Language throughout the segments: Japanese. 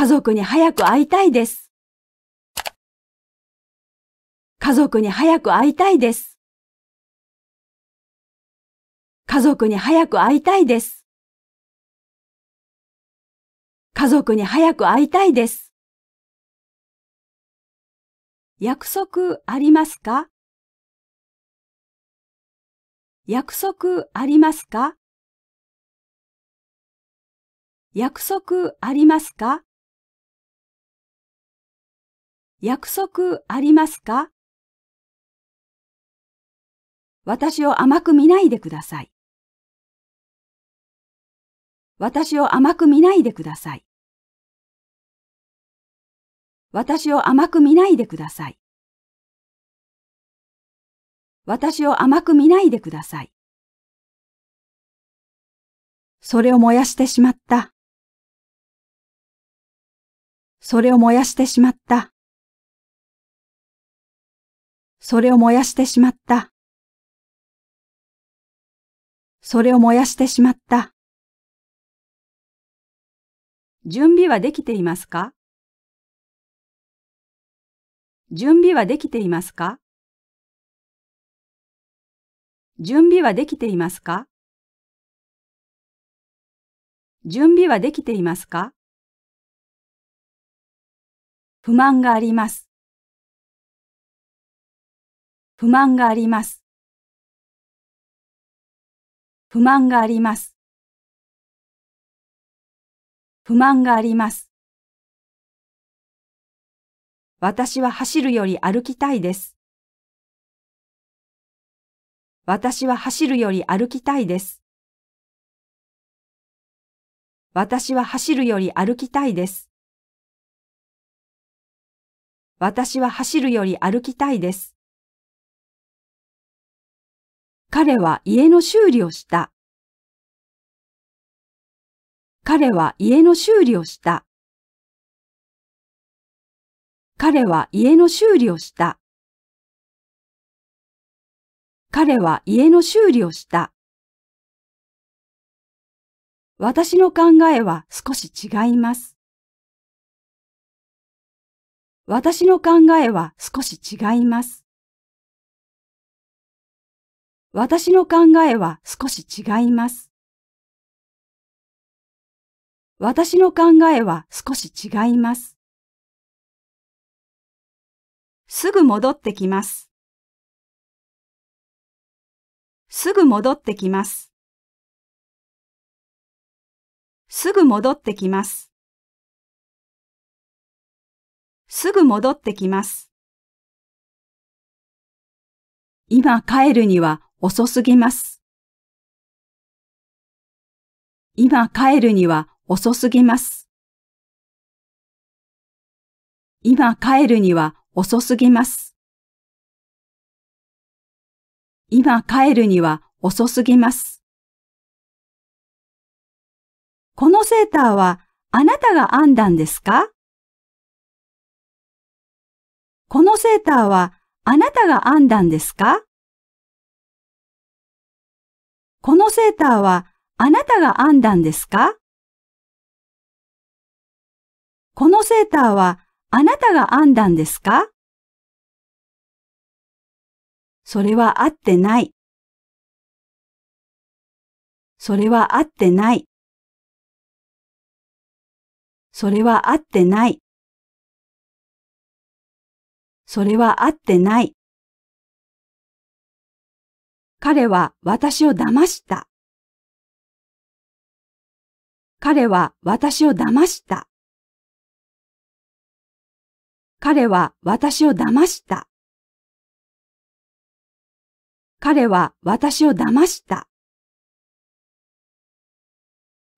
家族に早く会いたいです。家族に早く会いたいです。家族に早く会いたいです。家族に早く会いたいです。約束ありますか約束ありますか約束ありますか約束ありますか私を甘く見ないでください。私を甘く見ないでください。私を甘く見ないでください。私を甘く見ないでください。それを燃やしてしまった。それを燃やしてしまった。それを燃やしてしまった。それを燃やしてしまった。準備はできていますか準備はできていますか準備はできていますか準備はできていますか不満があります。不満があります。不満があります。不満があります。私は走るより歩きたいです。私は走るより歩きたいです。私は走るより歩きたいです。私は走るより歩きたいです。彼は家の修理をした。彼は家の修理をした。彼は家の修理をした。彼は家の修理をした。私の考えは少し違います。私の考えは少し違います。私の考えは少し違います。私の考えは少し違います。すぐ戻ってきます。すぐ戻ってきます。すぐ戻ってきます。すぐ戻ってきます。今帰るには遅すぎます。今帰るには遅すぎます。今帰るには遅すぎます。今帰るには遅すぎます。このセーターはあなたが編んだんですかこのセーターはあなたが編んだんですかこのセーターはあなたが編んだんですかこのセーターはあなたが編んだんですかそれは合ってない。それは合ってない。それは合ってない。それは合ってない。彼は私を騙した。彼は私を騙した。彼は私を騙した。彼は私を騙した。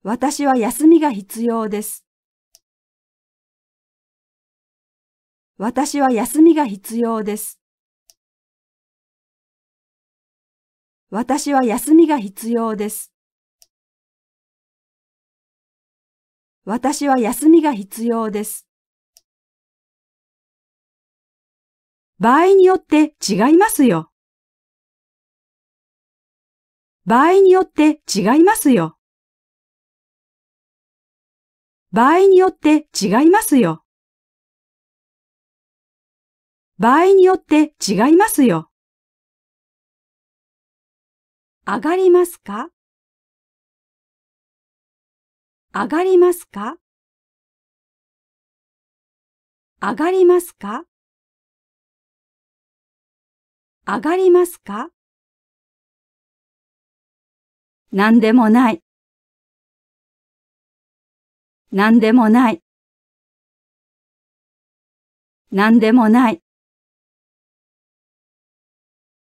私は休みが必要です。私は休みが必要です。私は休みが必要です。私は休みが必要です。場合によって違いますよ。場合によって違いますよ。場合によって違いますよ。場合によって違いますよ。上がりますか上がりますか上がりますか上がりますか何でもない。何でもない。何でもない。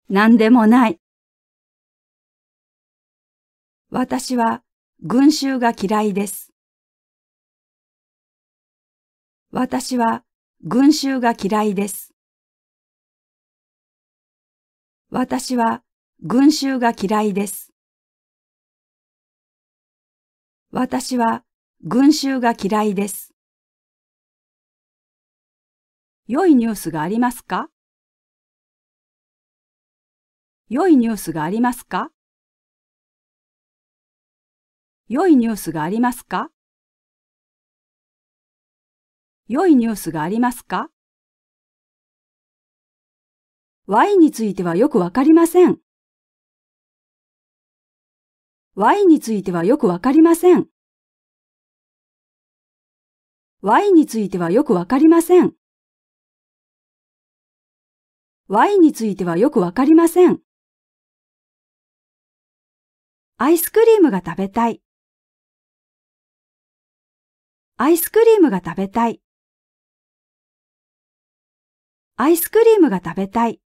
何でもない。私は群衆が嫌いです。私は群衆が嫌いです。私は群衆が嫌いです。私は群衆が嫌いです。良いニュースがありますか良いニュースがありますか良いニュースがありますか良いニュースがありますかワインについてはよくわかりません。ワインについてはよくわかりません。ワインについてはよくわかりません。ワインについてはよくわかりません。アイスクリームが食べたい。アイスクリームが食べたい。アイスクリームが食べたい。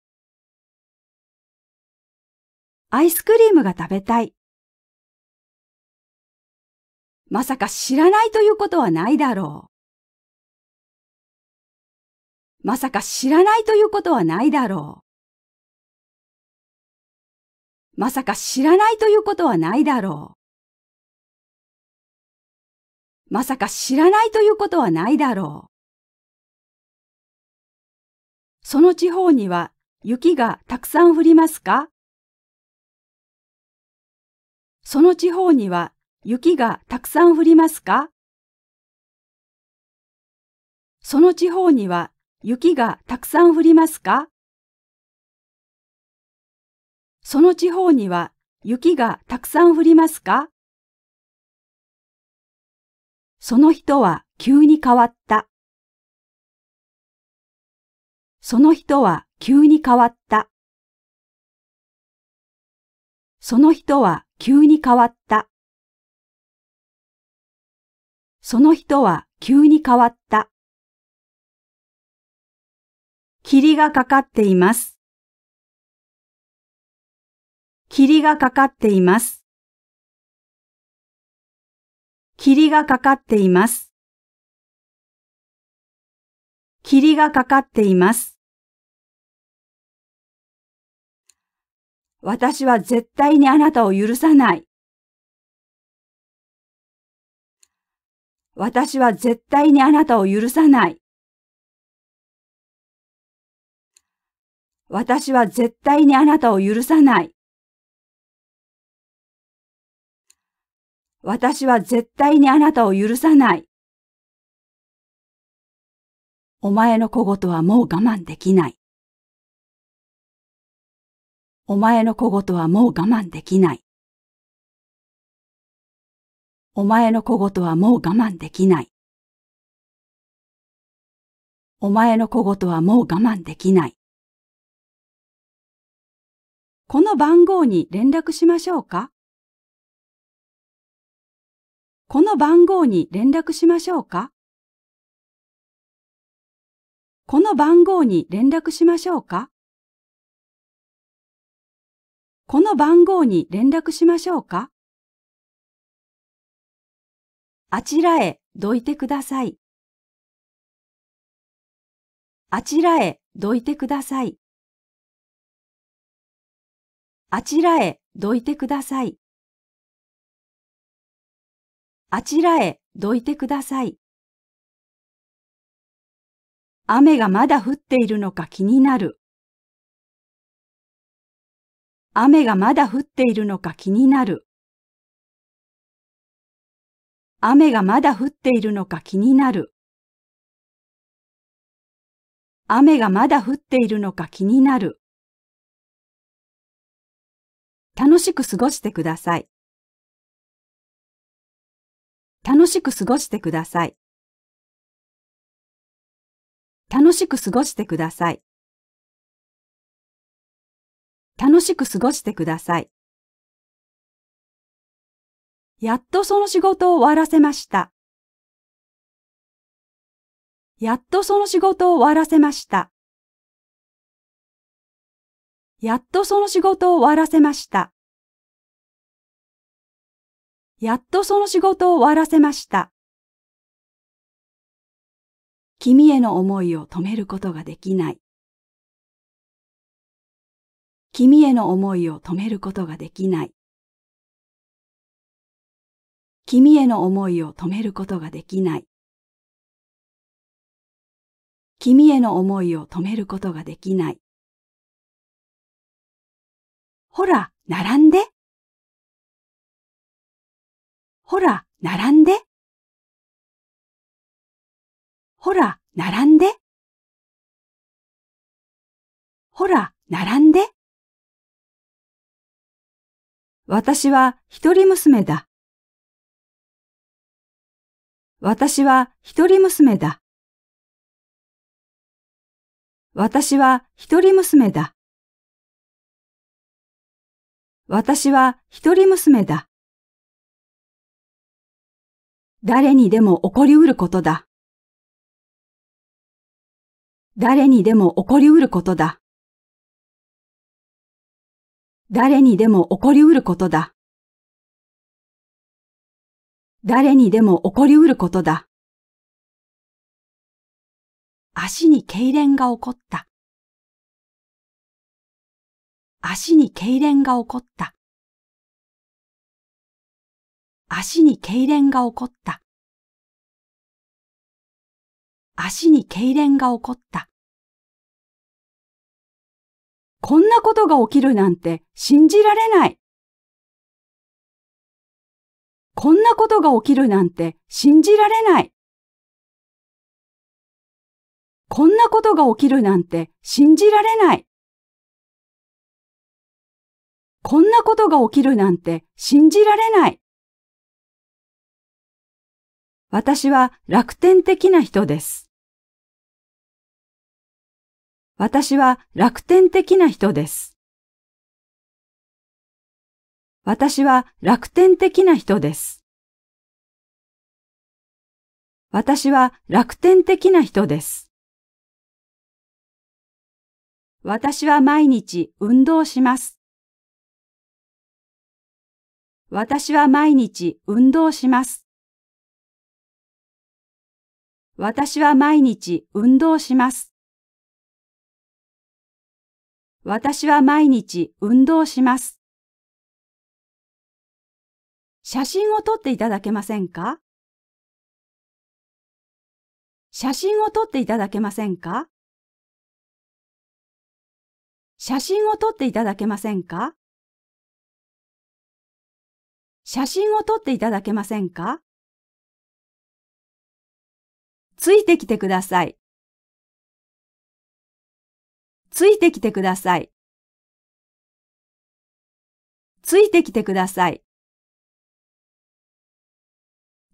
アイスクリームが食べたい。まさか知らないということはないだろう。まさか知らないということはないだろう。まさか知らないということはないだろう。まさか知らないということはないだろう。その地方には雪がたくさん降りますかその地方には雪がたくさん降りますかその地方には雪がたくさん降りますかその地方には雪がたくさん降りますかその人は急に変わった。その人は急に変わった。その人は急に変わった。その人は急に変わった。霧がかかっています。霧がかかっています。霧がかかっています。霧がかかっています。私は絶対にあなたを許さない。私は絶対にあなたを許さない。私は絶対にあなたを許さない。私は絶対にあなたを許さない。お前の小言はもう我慢できない。お前の小言はもう我慢できない。お前の小言はもう我慢できない。お前の小言はもう我慢できない。この番号に連絡しましょうかこの番号に連絡しましょうかこの番号に連絡しましょうかこの番号に連絡しましょうかあちらへどいてください。あちらへどいてください。あちらへどいてください。あちらへどいてください。雨がまだ降っているのか気になる。雨がまだ降っているのか気になる。雨がまだ降っているのか気になる。雨がまだ降っているのか気になる。楽しく過ごしてください。楽しく過ごしてください。楽しく過ごしてください。楽しく過ごしてください。やっとその仕事を終わらせました。やっとその仕事を終わらせました。やっとその仕事を終わらせました。やっとその仕事を終わらせました。君への思いを止めることができない。君への思いを止めることができない。君への思いを止めることができない。君への思いを止めることができない。ほら、並んで。ほら、並んで。ほら、並んで。ほら、並んで。私は一人娘だ。私は一人娘だ。私は一人娘だ。私は一人娘だ。誰にでも起こりうることだ。誰にでも起こりうることだ。誰にでも起こりうることだ。誰にでも起こりうることだ。足に痙攣が起こった。足に痙攣が起こった。足に痙攣が起こった。足に痙攣が起こった。こんなことが起きるなんて信じられない。こんなことが起きるなんて信じられない。こんなことが起きるなんて信じられない。こんなことが起きるなんて信じられない。私は楽天的な人です。私は楽天的な人です。私は楽天的な人です。私は楽天的な人です。私は毎日運動します。私は毎日運動します。私は毎日運動します。私は毎日運動します。写真を撮っていただけませんか写真を撮っていただけませんか写真を撮っていただけませんか写真を撮っていただけませんかついてきてください。ついてきてください。ついてきてください。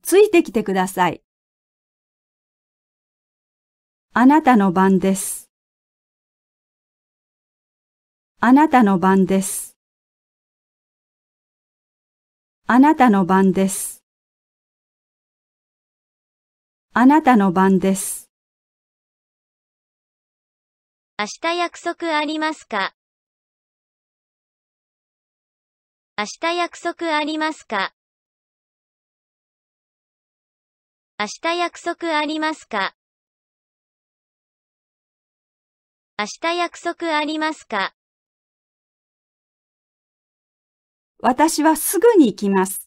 ついてきてください。あなたの番です。あなたの番です。あなたの番です。あなたの番です。明日約束ありますか明日約束ありますか明日約束ありますか明日約束ありますか私はすぐに行きます。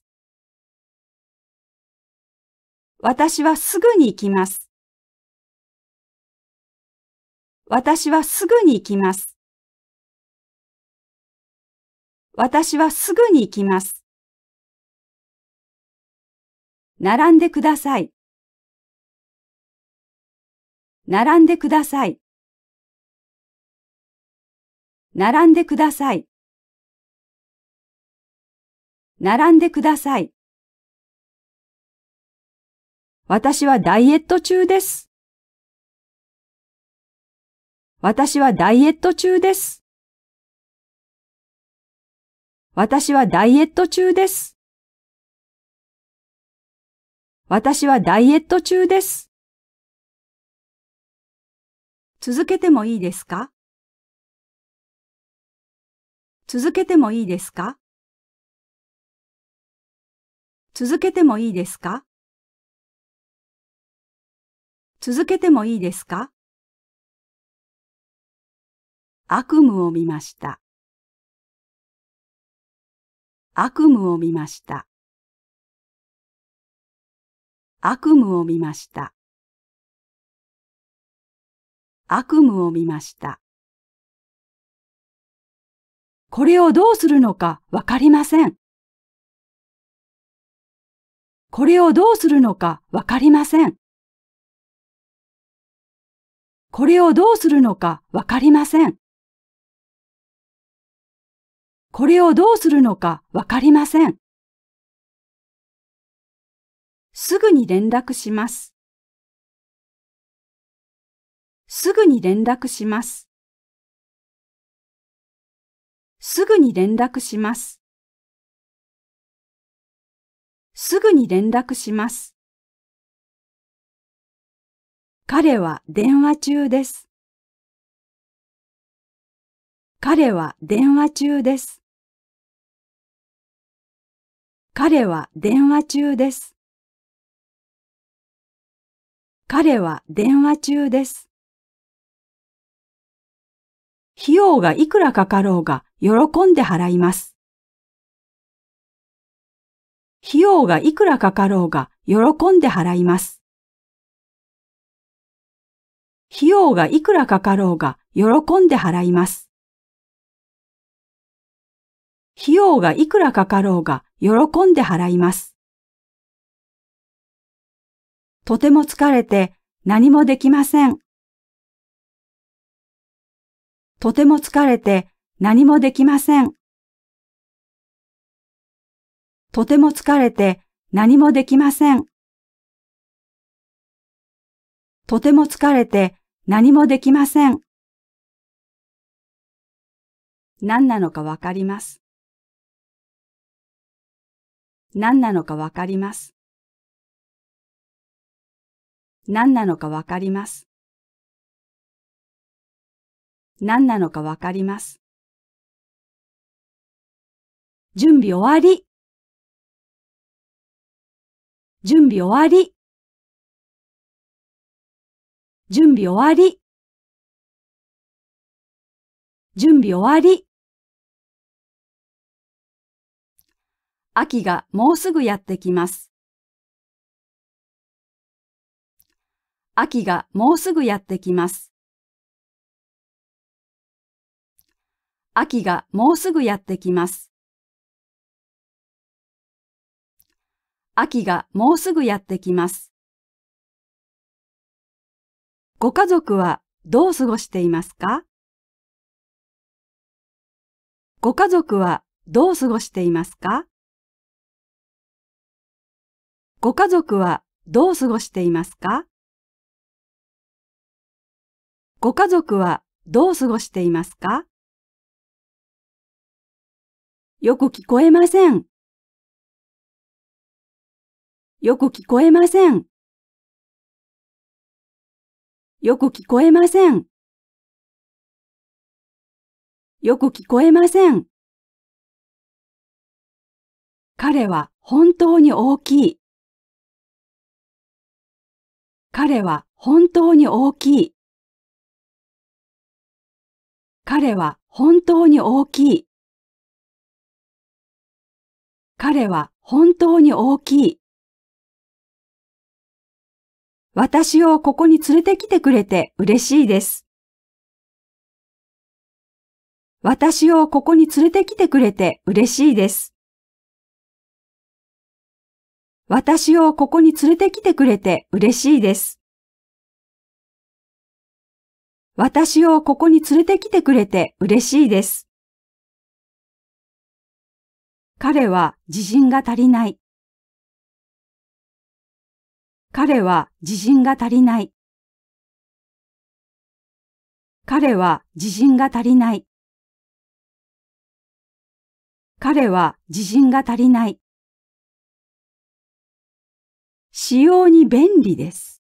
私はすぐに行きます。私はすぐに行きます。私はすぐに行きます。並んでください。並んでください。並んでください。並んでください。私はダイエット中です。私はダイエット中です。私はダイエット中です。私はダイエット中です。続けてもいいですか続けてもいいですか続けてもいいですか続けてもいいですか悪夢を見ました。悪夢を見ました。悪夢を見ました。悪夢を見ました。これをどうするのかわかりません。これをどうするのかわかりません。これをどうするのかわかりません。これをどうするのかわかりません。すぐに連絡します。すぐに連絡します。すぐに連絡します。すぐに連絡します。彼は電話中です。彼は電話中です。彼は電話中です。彼は電話中です。費用がいくらかかろうが喜んで払います。費用がいくらかかろうが喜んで払います。費用がいくらかかろうが喜んで払います。費用がいくらかかろうが喜んで払います。とても疲れて何もできません。とても疲れて何もできません。とても疲れて何もできません。とても疲れて何もできません。何なのかわかります。何なのかわかります。何なのかわかります。何なのかわかります。準備終わり。準備終わり。準備終わり。準備終わり。秋がもうすぐやってきます。秋がもうすぐやってきます。秋がもうすぐやってきます。秋がもうすぐやってきます。ご家族はどう過ごしていますかご家族はどう過ごしていますかご家族はどう過ごしていますかご家族はどう過ごしていますかよく聞こえません。よく聞こえません。よく聞こえません。よく聞こえません。彼は本当に大きい。彼は本当に大きい。彼は本当に大きい。彼は本当に大きい。私をここに連れてきてくれて嬉しいです。私をここに連れてきてくれて嬉しいです。私をここに連れてきてくれて嬉しいです。私をここに連れてきてくれて嬉しいです。彼は自信が足りない。彼は自信が足りない。彼は自信が足りない。彼は自信が足りない。使用に便利です。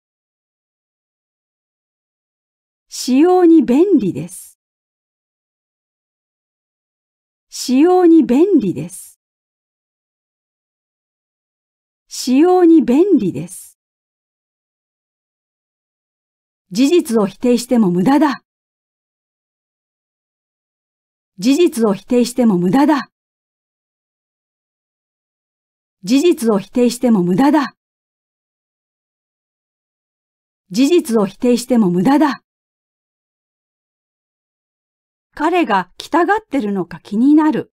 使用に便利です。使用に便利です。使用に便利です。事実を否定しても無駄だ。事実を否定しても無駄だ。事実を否定しても無駄だ。事実を否定しても無駄だ。彼が来たがってるのか気になる。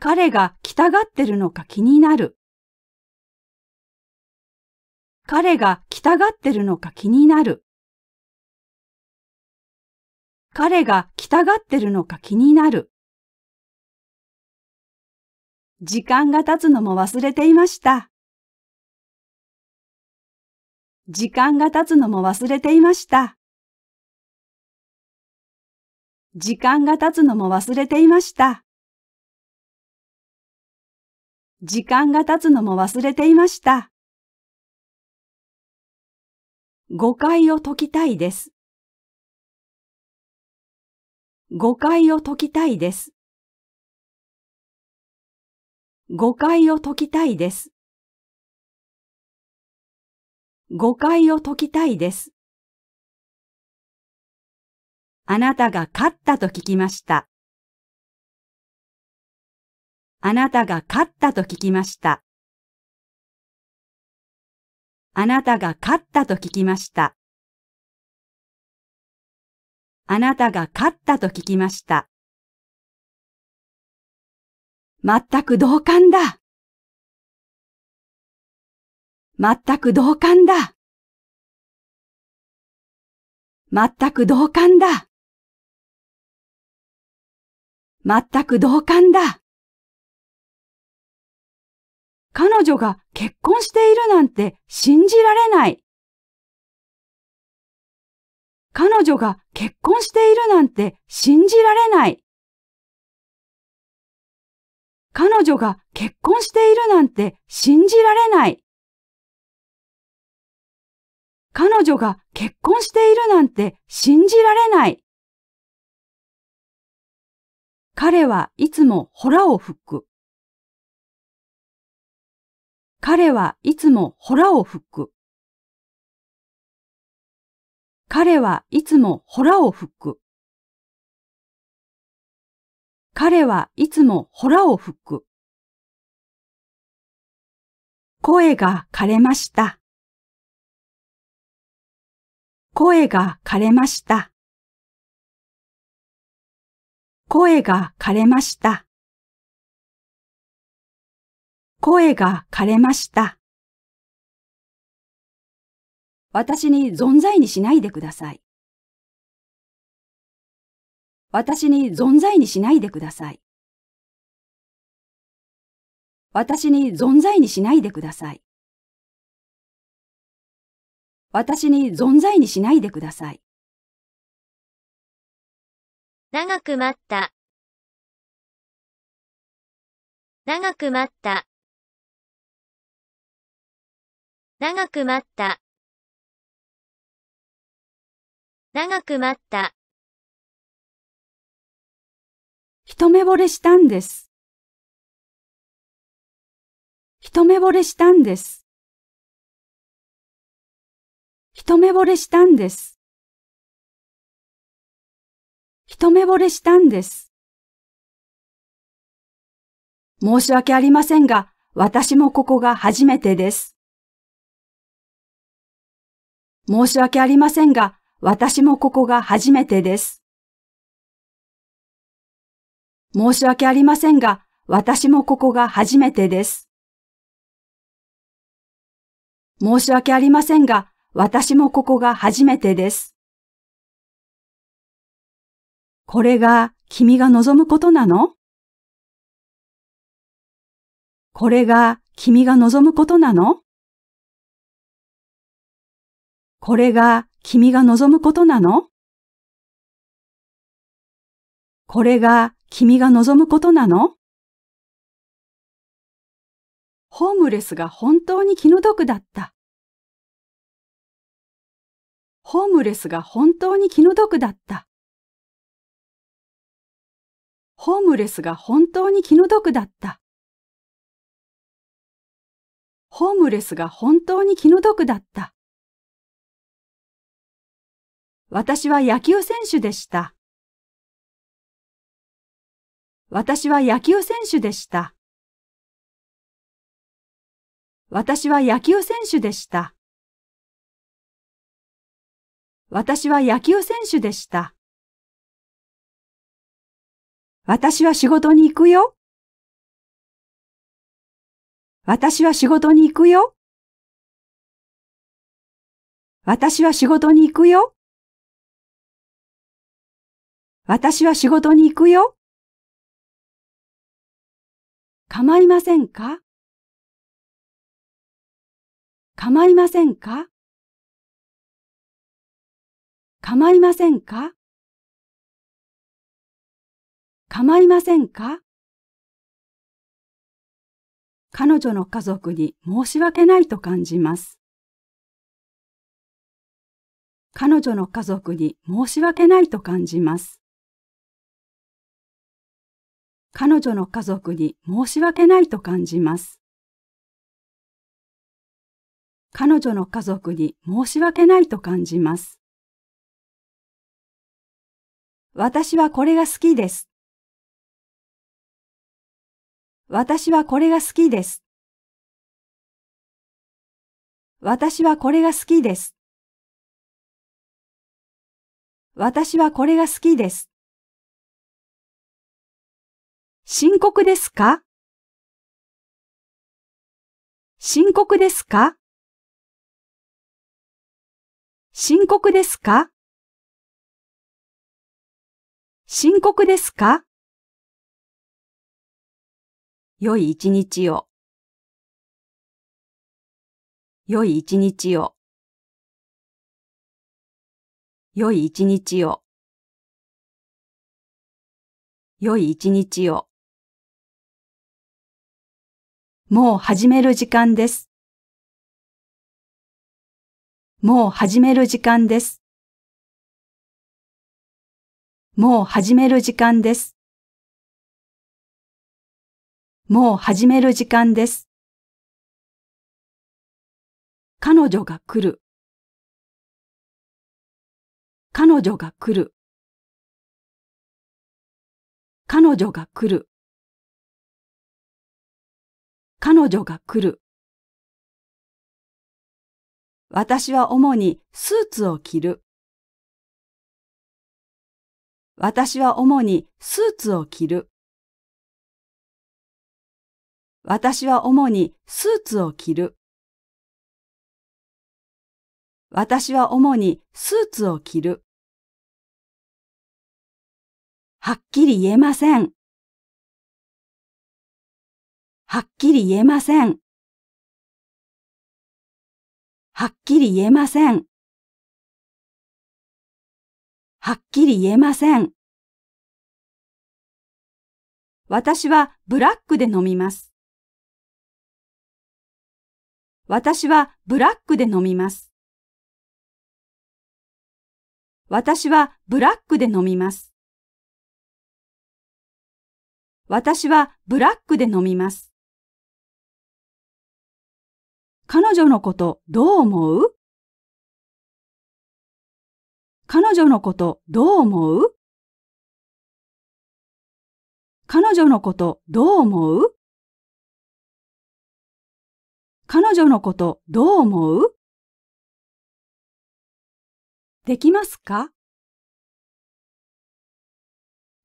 彼が来たがってるのか気になる。彼が来たがってるのか気になる。彼が来たがってるのか気になる。時間が経つのも忘れていました。時間が経つのも忘れていました。時間が経つのも忘れていました。時間が経つのも忘れていました。誤解を解きたいです。誤解を解きたいです。誤解を解きたいです。誤解を解きたいです。あなたが勝ったと聞きました。あなたが勝ったと聞きました。あなたが勝ったと聞きました。あなたが勝ったと聞きました。まったく同感だ。まったく同感だ。まったく同感だ。まったく同感だ。彼女が結婚しているなんて信じられない。彼女が結婚しているなんて信じられない。彼女が結婚しているなんて信じられない。彼女が結婚しているなんて信じられない。彼はいつもほらを吹く。彼はいつもほらを吹く。彼はいつもほらを吹く。彼はいつもほらを吹く。声が枯れました。声が枯れました。声が枯れました。声が枯れました。私に存在にしないでください。私に存在にしないでください。私に存在にしないでください。私に存在にしないでください。長く待った。長く待った。長く待った。長く待った。一目惚れしたんです。一目惚れしたんです。一目惚れしたんです。一目惚れしたんです。申し訳ありませんが、私もここが初めてです。申し訳ありませんが、私もここが初めてです。申し訳ありませんが、私もここが初めてです。申し訳ありませんが、私もここが初めてです。これが君が望むことなのこれが君が望むことなのこれが君が望むことなのこれが君が望むことなのホームレスが本当に気の毒だった。ホームレスが本当に気の毒だった。ホームレスが本当に気の毒だった。ホームレスが本当に気の毒だった。私は野球選手でした。私は野球選手でした。私は野球選手でした。私は野球選手でした。私は仕事に行くよ。私は仕事に行くよ。私は仕事に行くよ。私は仕事に行くよ。構いませんか構いませんか構いませんか構いませんか彼女の家族に申し訳ないと感じます。彼女の家族に申し訳ないと感じます。彼女の家族に申し訳ないと感じます。彼女の家族に申し訳ないと感じます。私はこれが好きです。私はこれが好きです。私はこれが好きです。私はこれが好きです。深刻ですか深刻ですか深刻ですか深刻ですか良い一日を。良い一日を。良い一日を。良い一日を。もう始める時間です。もう始める時間です。もう始める時間です。もう始める時間です。彼女が来る。彼女が来る。彼女が来る。彼女が来る。私は主にスーツを着る。私は主にスーツを着る。私は主にスーツを着る。私は主にスーツを着る。はっきり言えません。はっきり言えません。はっきり言えません。はっきり言えません。私はブラックで飲みます。私はブラックで飲みます。私はブラックで飲みます。私はブラックで飲みます。彼女のことどう思う彼女のことどう思う彼女のことどう思う彼女のことどう思うできますか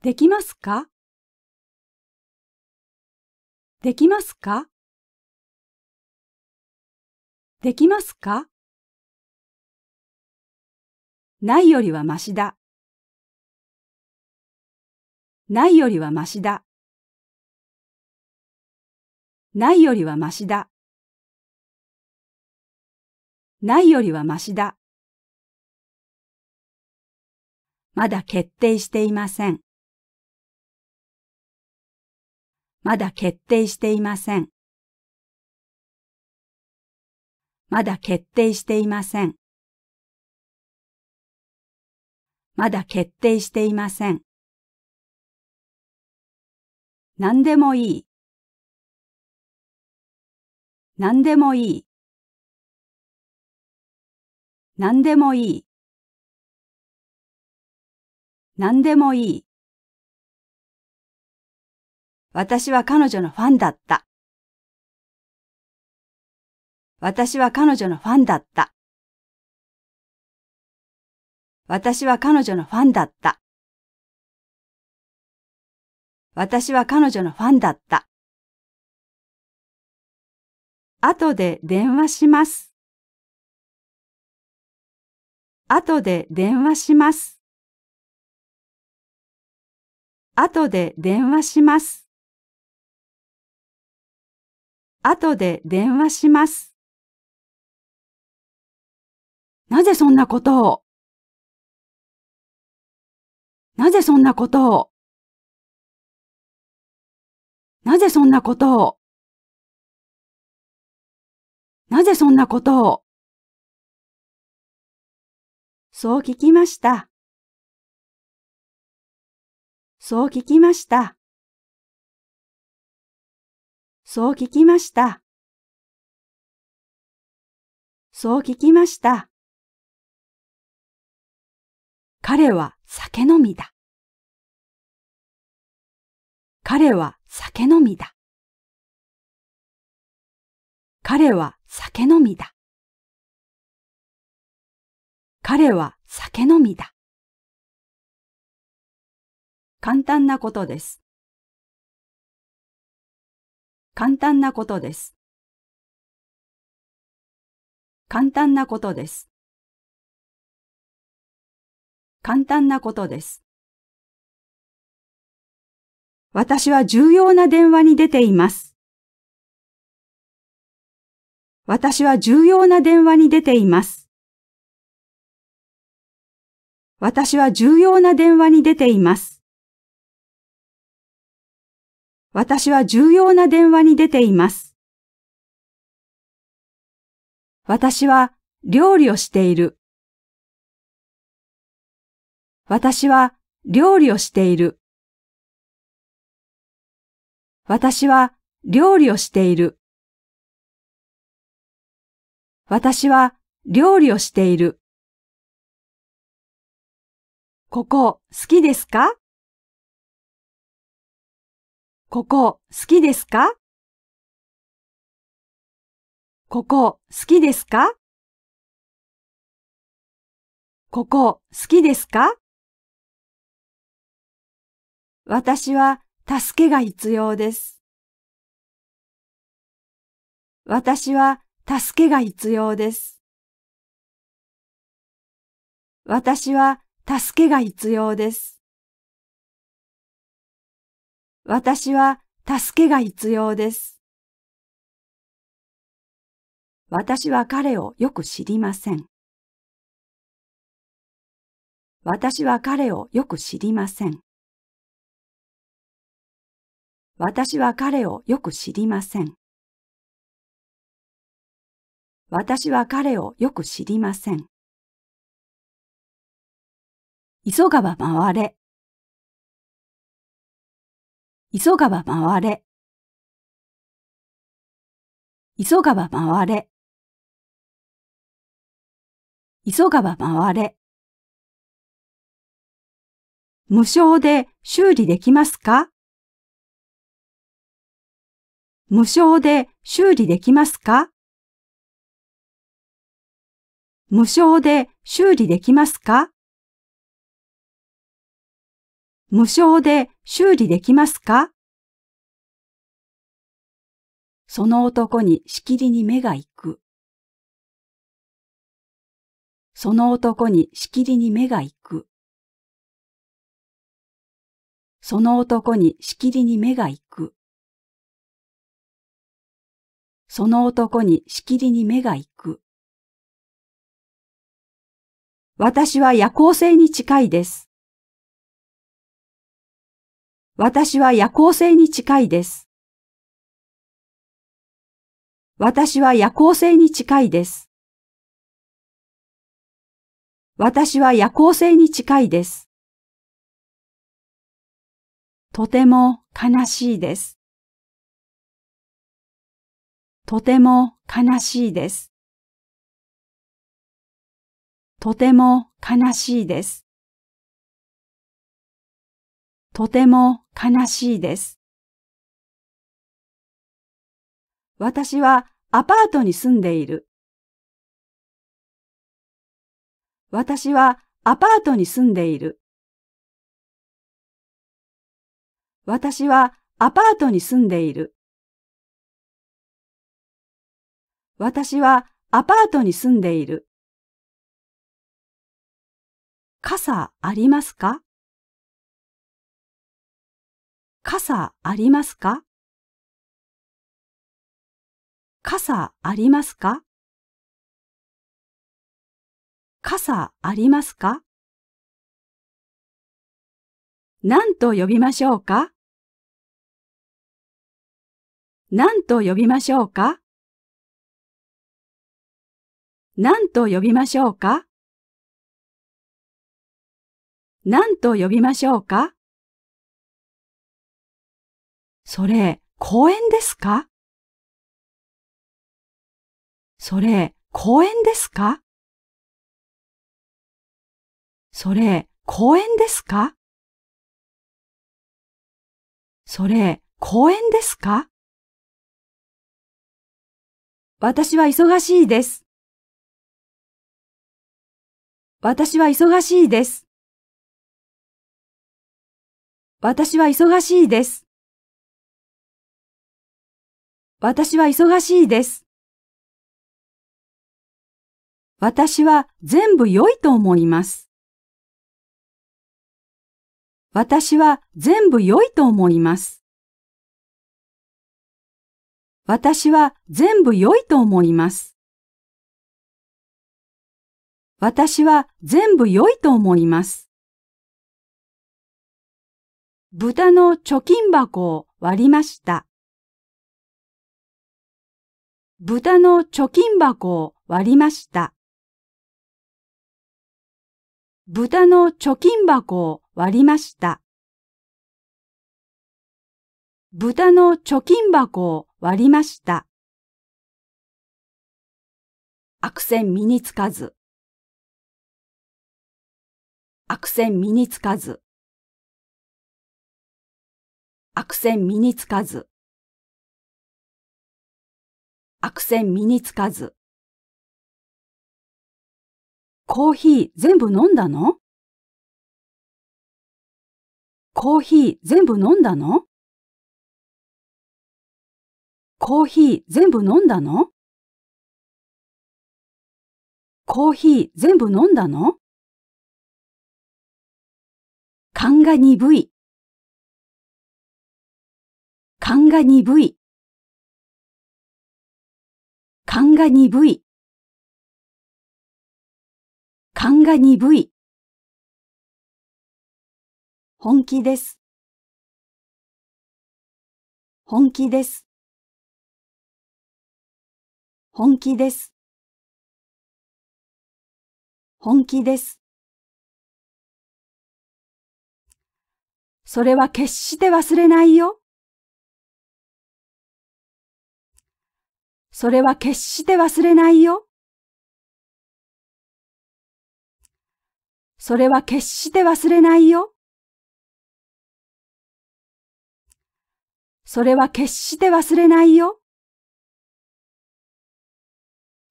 できますかできますかできますかないよりはましだ。ないよりはましだ。ないよりはましだ。ないよりはましだ。まだ決定していません。まだ決定していません。まだ決定していません。まだ決定していません。何でもいい。何でもいい。何でもいい。何でもいい。私は彼女のファンだった。私は彼女のファンだった。私は彼女のファンだった。私は彼女のファンだった。後で電話します。後で電話します。後で電話します。後で電話します。なぜそんなことをなぜそんなことをなぜそんなことをなぜそんなことをそう聞きました。そう聞きました。そう聞きました。そう聞きました。彼は酒飲みだ。彼は酒飲みだ。彼は酒飲みだ。彼は酒飲みだ。簡単なことです。簡単なことです。簡単なことです。簡単なことです。私は重要な電話に出ています。私は重要な電話に出ています。私は重要な電話に出ています。私は重要な電話に出ています。私は料理をしている。私は料理をしている。私は料理をしている。私は料理をしている。ここ好きですかここ好きですかここ好きですかここ好きですか私は助けが必要です。私は助けが必要です。私は助けが必要です。私は助けが必要です。私は彼をよく知りません。私は彼をよく知りません。私は彼をよく知りません。私は彼をよく知りません。急がば回れ。急がば回れ。急がば回れ。急がば回れ。無償で修理できますか無償で修理できますか無償で修理できますか無償で修理できますかその男にしきりに目が行く。その男にしきりに目が行く。その男にしきりに目が行く。その男にしきりに目が行く。私は夜行性に近いです。私は夜行性に近いです。私は夜行性に近いです。私は夜行性に近いです。とても悲しいです。とても悲しいです。とても悲しいです。とても悲しいです。私はアパートに住んでいる。私はアパートに住んでいる。私はアパートに住んでいる。私はアパートに住んでいる。傘ありますか傘ありますか傘ありますか傘ありますか何と呼びましょうか何と呼びましょうか何と呼びましょうか何と呼びましょうかそれ、公園ですかそれ、公園ですかそれ、公園ですかそれ、公園ですか私は忙しいです。私は忙しいです。私は忙しいです。私は忙しいです。私は全部良いと思います。私は全部良いと思います。私は全部良いと思います。私は全部良いと思います。豚の貯金箱を割りました。豚の貯金箱を割りました。豚の貯金箱を割りました。豚の貯金箱を割りました。悪戦身につかず。悪戦身につかず。悪戦身につかず。悪戦身につかず。コーヒー全部飲んだのコーヒー全部飲んだのコーヒー全部飲んだのコーヒー全部飲んだの勘が鈍い、勘が鈍い、勘が鈍い、勘が鈍い。本気です。本気です。本気です。本気です。それは決して忘れないよ。それは決して忘れないよ。それは決して忘れないよ。それは決して忘れないよ。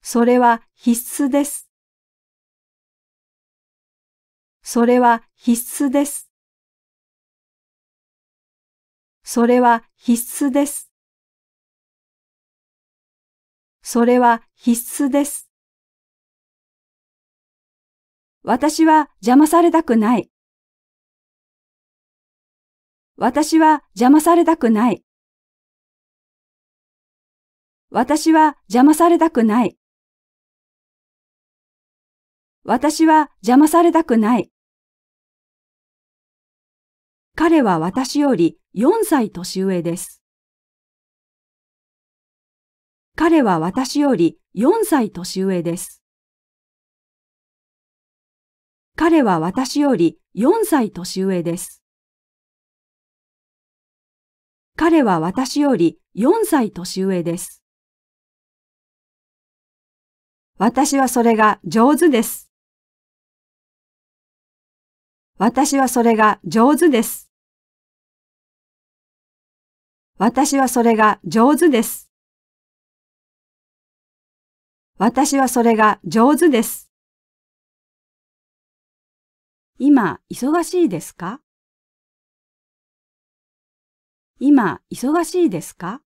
それは必須です。それは必須です。それは必須です。それは必須です。私は邪魔されたくない。私は邪魔されたくない。私は邪魔されたくない。私は邪魔されたくない。彼は私より4歳年上です。彼は私より4歳年上です。彼は私より4歳年上です。彼は私より4歳年上です。私はそれが上手です。私はそれが上手です。私はそれが上手です。私はそれが上手です。今、忙しいですか今、忙しいですか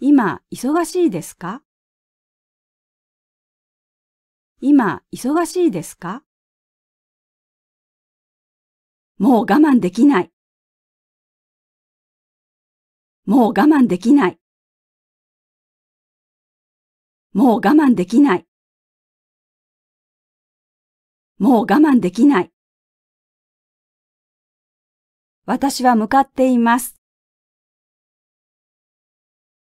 今、忙しいですか今、忙しいですかもう我慢できない。もう我慢できない。もう我慢できない。もう我慢できない。私は向かっています。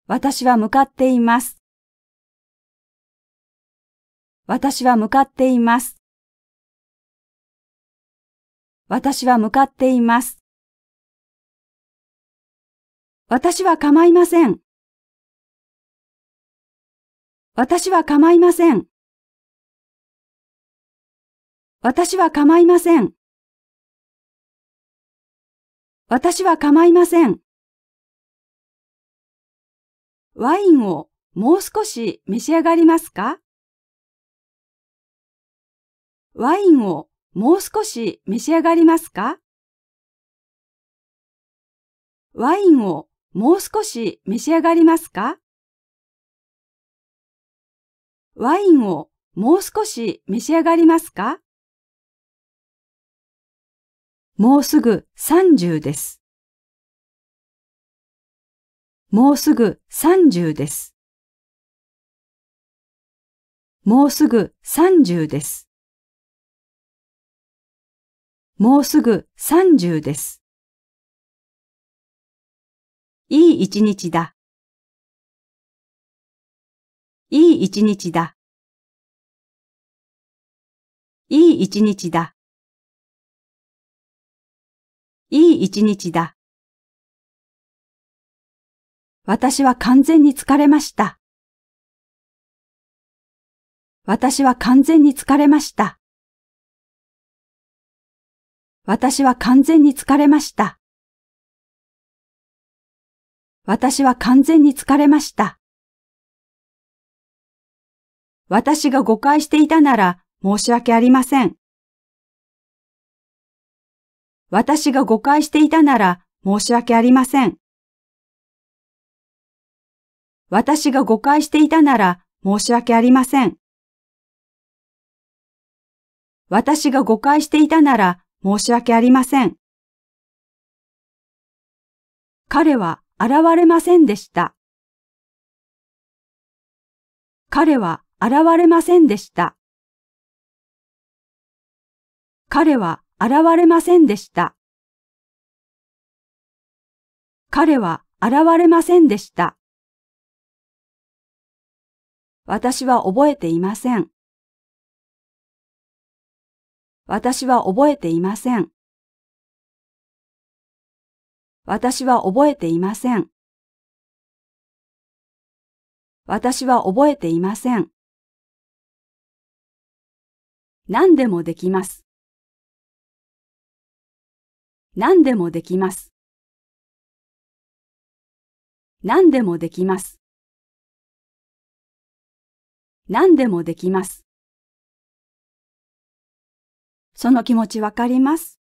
私は向かっています。私は向かっています。私は向かっています。私は構いません。私は構いません。私は構いません。私は構いません。ワインをもう少し召し上がりますかワインをもう少し召し上がりますかワインをもう少し召し上がりますかワインをもう少し召し上がりますかもうすぐ三十です。もうすぐ三十です。もうすぐ三十です。もうすぐ三十です。いい一日だ。いい一日だ。いい一日だ。いい一日だ。私は完全に疲れました。私は完全に疲れました。私は完全に疲れました。私は完全に疲れました。私が誤解していたなら申し訳ありません。私が誤解していたなら申し訳ありません。私が誤解していたなら申し訳ありません。私が誤解していたなら申し訳ありません。彼は現れませんでした。彼は現れませんでした。彼は現れませんでした。彼は現れませんでした。私は覚えていません。私は覚えていません。私は覚えていません。私は覚えていません。何でもできます。何でもできます。何でもできます。何でもできます。その気持ちわかります。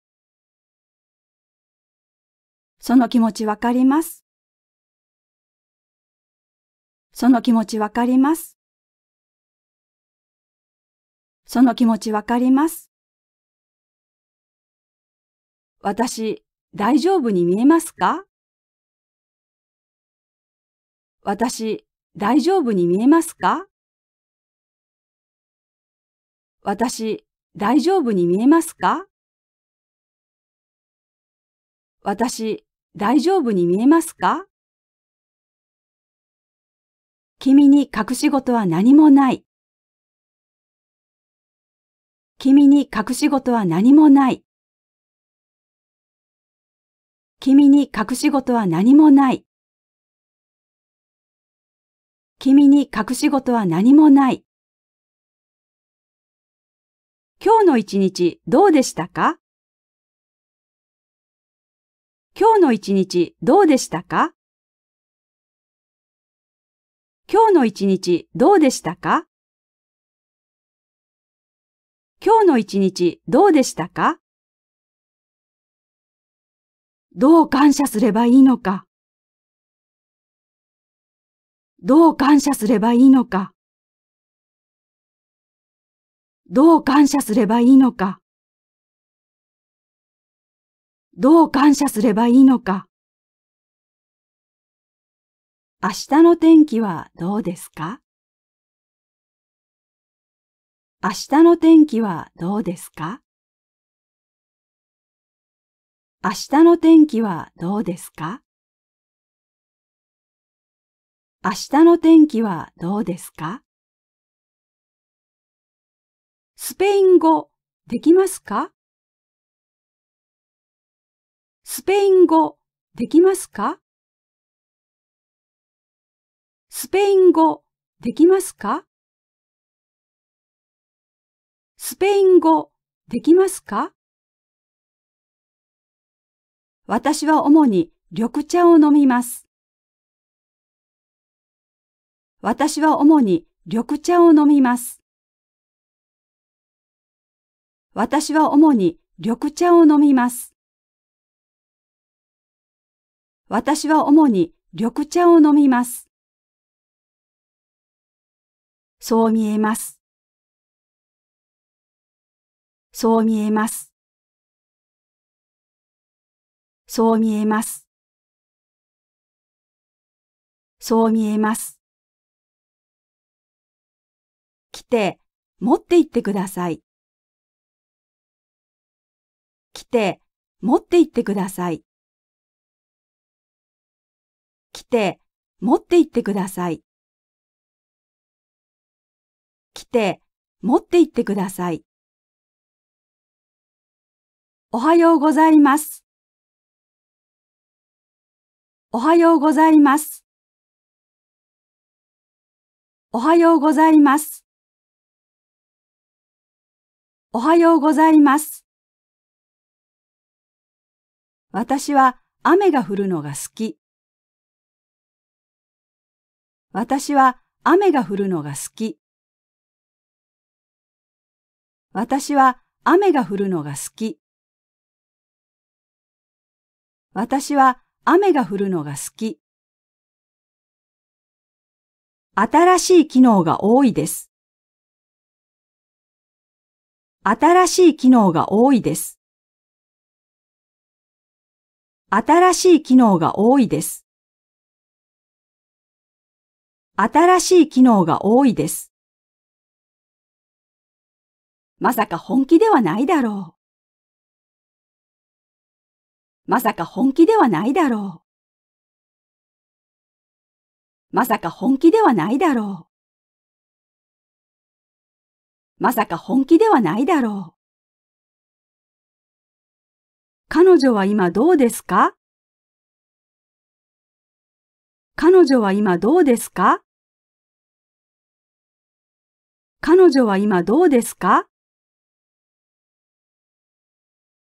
その気持ちわかります。その気持ちわかります。その気持ちわかります。私、大丈夫に見えますか私、大丈夫に見えますか私、大丈夫に見えますか私、大丈夫に見えますか君に隠し事は何もない。君に隠し事は何もない。君に隠し事は何もない。君に隠し事は何もない。今日の一日どうでしたか今日の一日どうでしたか今日の一日どうでしたか今日の一日どうでしたかどう感謝すればいいのかどう感謝すればいいのかどう感謝すればいいのかどう感謝すればいいのか。明日の天気はどうですか明日の天気はどうですか明日の天気はどうですか明日の天気はどうですかスペイン語できますかスペイン語できますかスペイン語できますかスペイン語できますか私は主に緑茶を飲みます。私は主に緑茶を飲みます。私は主に緑茶を飲みます。私は主に緑茶を飲みます。そう見えます。そう見えます。そう見えます。そう見えます。来て、持って行ってください。来て、持って行ってください。来て、持って行ってください。来て、持って行ってください。おはようございます。おはようございます。おはようございます。おはようございます。私は雨が降るのが好き。私は雨が降るのが好き。私は雨が降るのが好き。私は雨が降るのが好き。新しい機能が多いです。新しい機能が多いです。新しい機能が多いです。新しい機能が多いです。まさか本気ではないだろう。まさか本気ではないだろう。まさか本気ではないだろう。まさか本気ではないだろう。彼女は今どうですか彼女は今どうですか彼女は今どうですか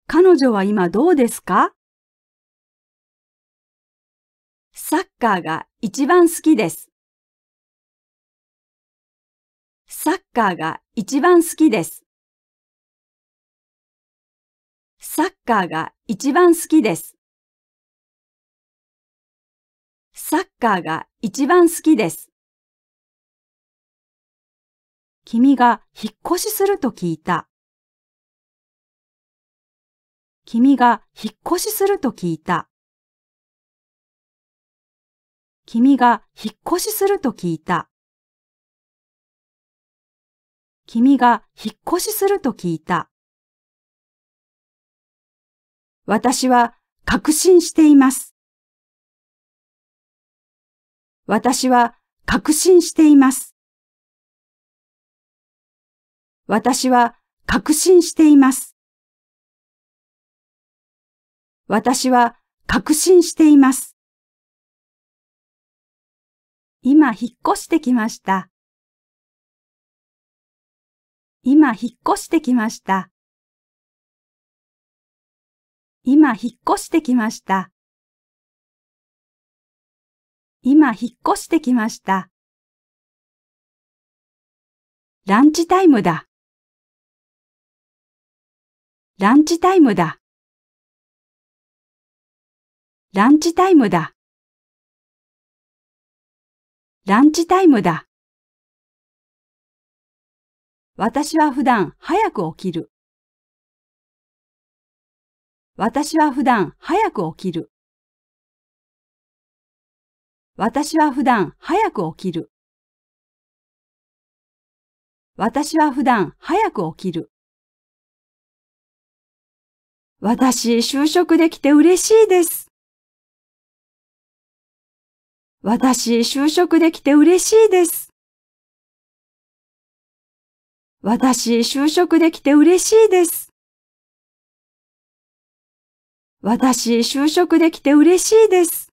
彼女は今どうですかサッカーが一番好きです。サッカーが一番好きです。サッカーが一番好きです。サッカーが一番好きです。君が引っ越しすると聞いた。君が引っ越しすると聞いた。君が引っ越しすると聞いた。君が引っ越しすると聞いた。私は確信しています。私は確信しています。私は確信しています。私は確信しています。今引っ越してきました。今引っ越してきました。今引っ越してきました。今引っ越してきました。ランチタイムだ。ランチタイムだ。ランチタイムだ。ランチタイムだ。私は普段早く起きる。私は普段早く起きる。私は普段早く起きる。私は普段早く起きる。私、就職できて嬉しいです。私、就職できて嬉しいです。私、就職できて嬉しいです。私、就職できて嬉しいです。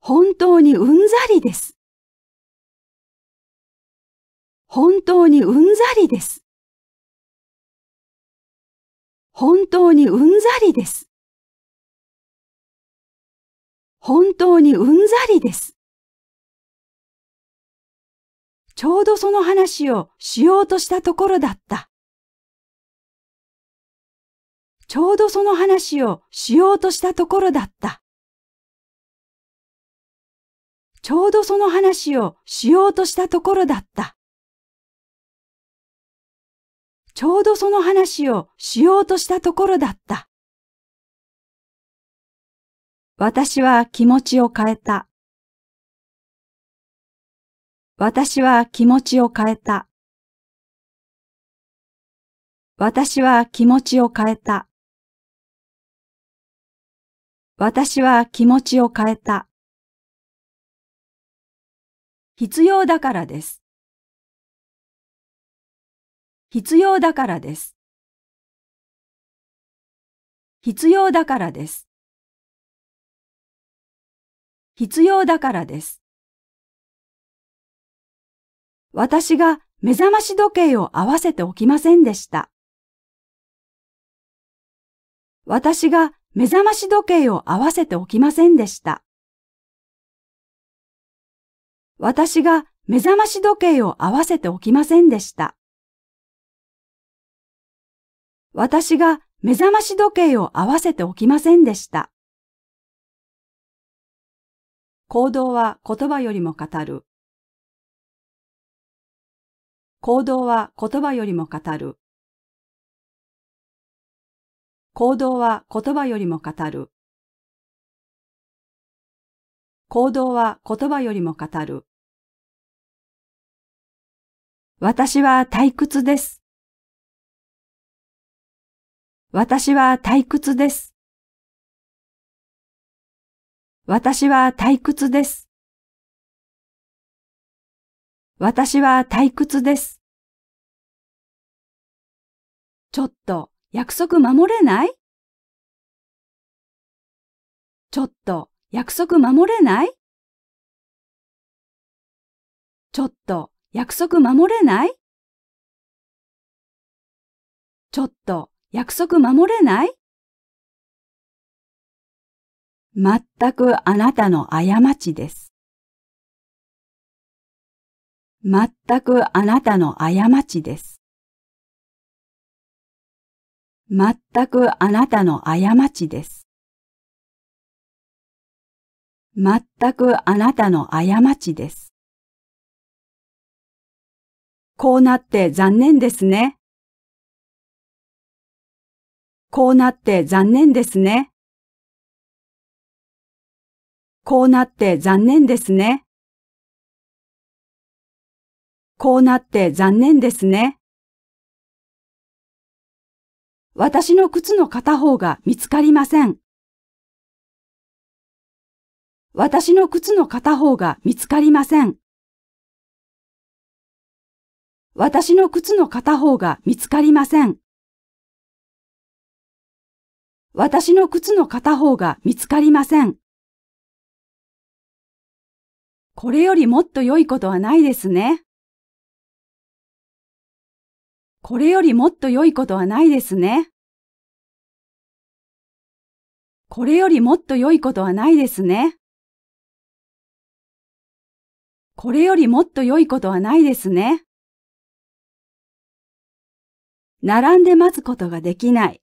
本当にうんざりです。本当にうんざりです。本当にうんざりです。本当にうんざりです。ちょうどその話をしようとしたところだった。ちょうどその話をしようとしたところだった。ちょうどその話をしようとしたところだった。ちょうどその話をしようとしたところだった。私は気持ちを変えた。私は気持ちを変えた。私は気持ちを変えた。私は気持ちを変えた。必要だからです。必要だからです。必要だからです。必要だからです。私が目覚まし時計を合わせておきませんでした。私が目覚まし時計を合わせておきませんでした。私が目覚まし時計を合わせておきませんでした。私が目覚まし時計を合わせておきませんでした。行動は言葉よりも語る。行動は言葉よりも語る。行動は言葉よりも語る。行動は言葉よりも語る。私は退屈です。私は退屈です。私は退屈です。私は退屈です。ちょっと約束守れないちょっと約束守れないちょっと約束守れないちょっと約束守れない全くあなたの過ちです。全くあなたの過ちです。全くあなたの過ちです。全くあなたの過ちです。こうなって残念ですね。こうなって残念ですね。こうなって残念ですね。こうなって残念ですね。私の靴の片方が見つかりません。私の靴の片方が見つかりません。私の靴の片方が見つかりません。私の靴の片方が見つかりません。これよりもっと良いことはないですね。これよりもっと良いことはないですね。これよりもっと良いことはないですね。これよりもっと良いことはないですね。並んで待つことができない。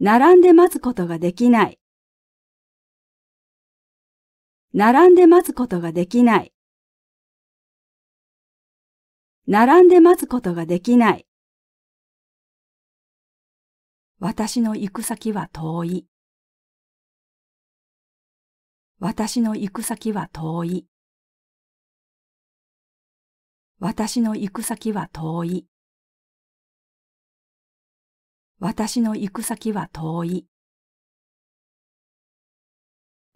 並んで待つことができない。並んで待つことができない。並んで待つことができない。私の行く先は遠い。私の行く先は遠い。私の行く先は遠い。私の行く先は遠い。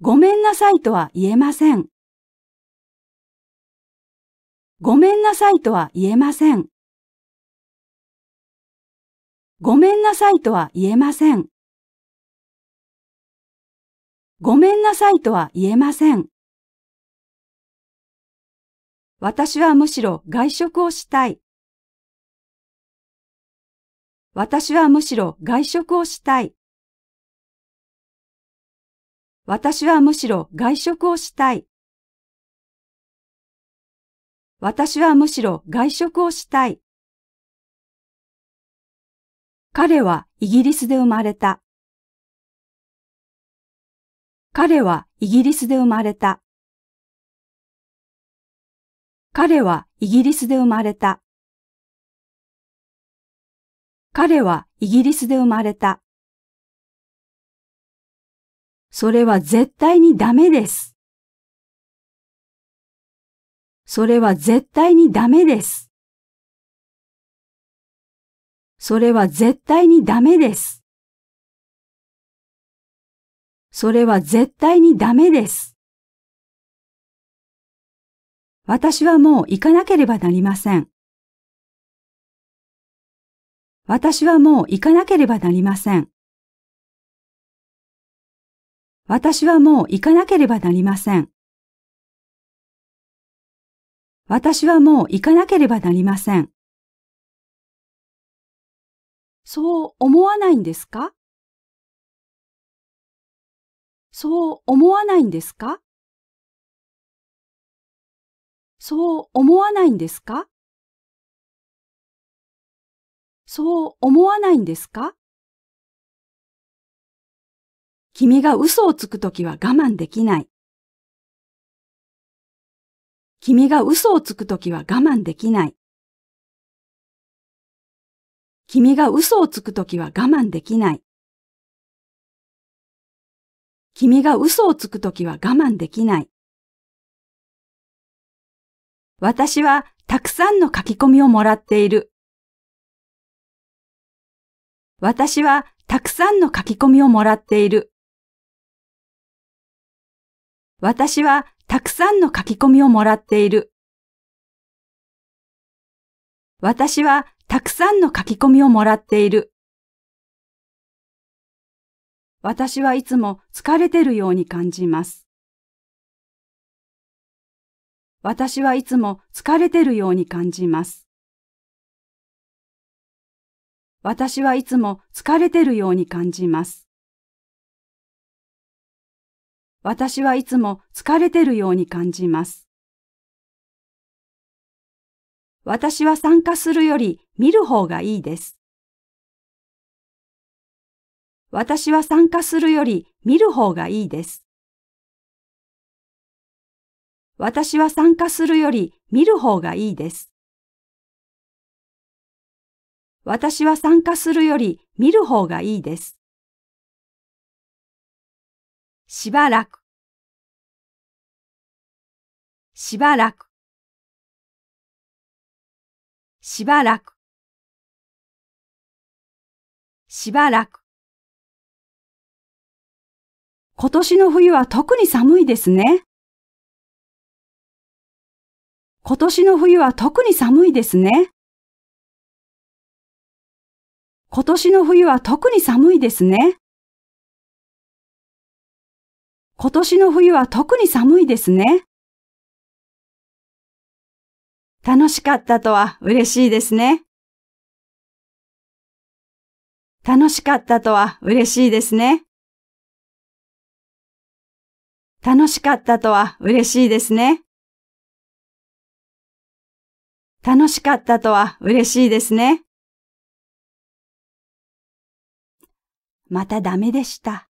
ごめんなさいとは言えません。ごめんなさいとは言えません。ごめんなさいとは言えません。ごめんなさいとは言えません。私はむしろ外食をしたい。私はむしろ外食をしたい。私はむしろ外食をしたい。私はむしろ外食をしたい。彼はイギリスで生まれた。彼はイギリスで生まれた。彼はイギリスで生まれた。彼はイギリスで生まれた。それは絶対にダメです。それは絶対にダメです。それは絶対にダメです。それは絶対にダメです。私はもう行かなければなりません。私はもう行かなければなりません。私はもう行かなければなりません。私はもう行かなければなりません。そう思わないんですかそう思わないんですかそう思わないんですかそう思わないんですか君が嘘をつくときは我慢できない。君が嘘をつくときは我慢できない。君が嘘をつくときは我慢できない。君が嘘をつくときは我慢できない。私はたくさんの書き込みをもらっている。私はたくさんの書き込みをもらっている。私はたくさんの書き込みをもらっている。私はたくさんの書き込みをもらっている。私はいつも疲れてるように感じます。私はいつも疲れてるように感じます。私はいつも疲れてるように感じます。私はいつも疲れてるように感じます。私は参加するより見る方がいいです。私は参加するより見る方がいいです。私は参加するより見る方がいいです。私は参加するより見る方がいいです。しばらく、しばらく、しばらく、しばらく。今年の冬は特に寒いですね。今年の冬は特に寒いですね。今年の冬は特に寒いですね。今年の冬は特に寒いですね。楽しかったとは嬉しいですね。楽しかったとは嬉しいですね。楽しかったとは嬉しいですね。楽しかったとは嬉しいですね。またダメでした。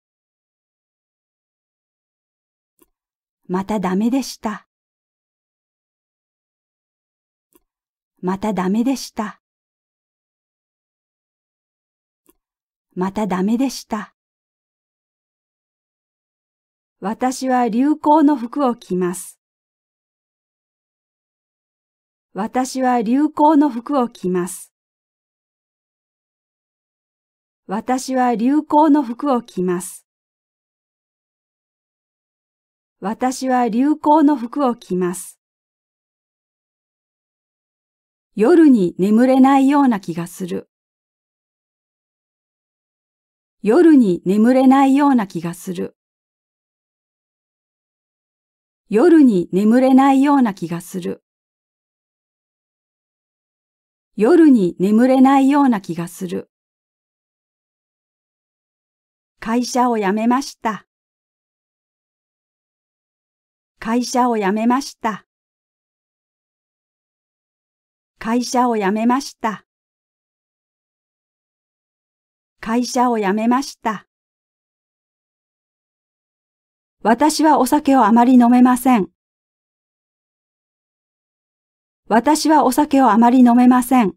またダメでした。またダメでした。またダメでした。私は流行の服を着ます。私は流行の服を着ます。私は流行の服を着ます。私は流行の服を着ます。夜に眠れないような気がする。夜に眠れないような気がする。夜に眠れないような気がする。夜に眠れないような気がする。会社を辞めました。会社を辞めました。会社を辞めました。会社を辞めました。私はお酒をあまり飲めません。私はお酒をあまり飲めません。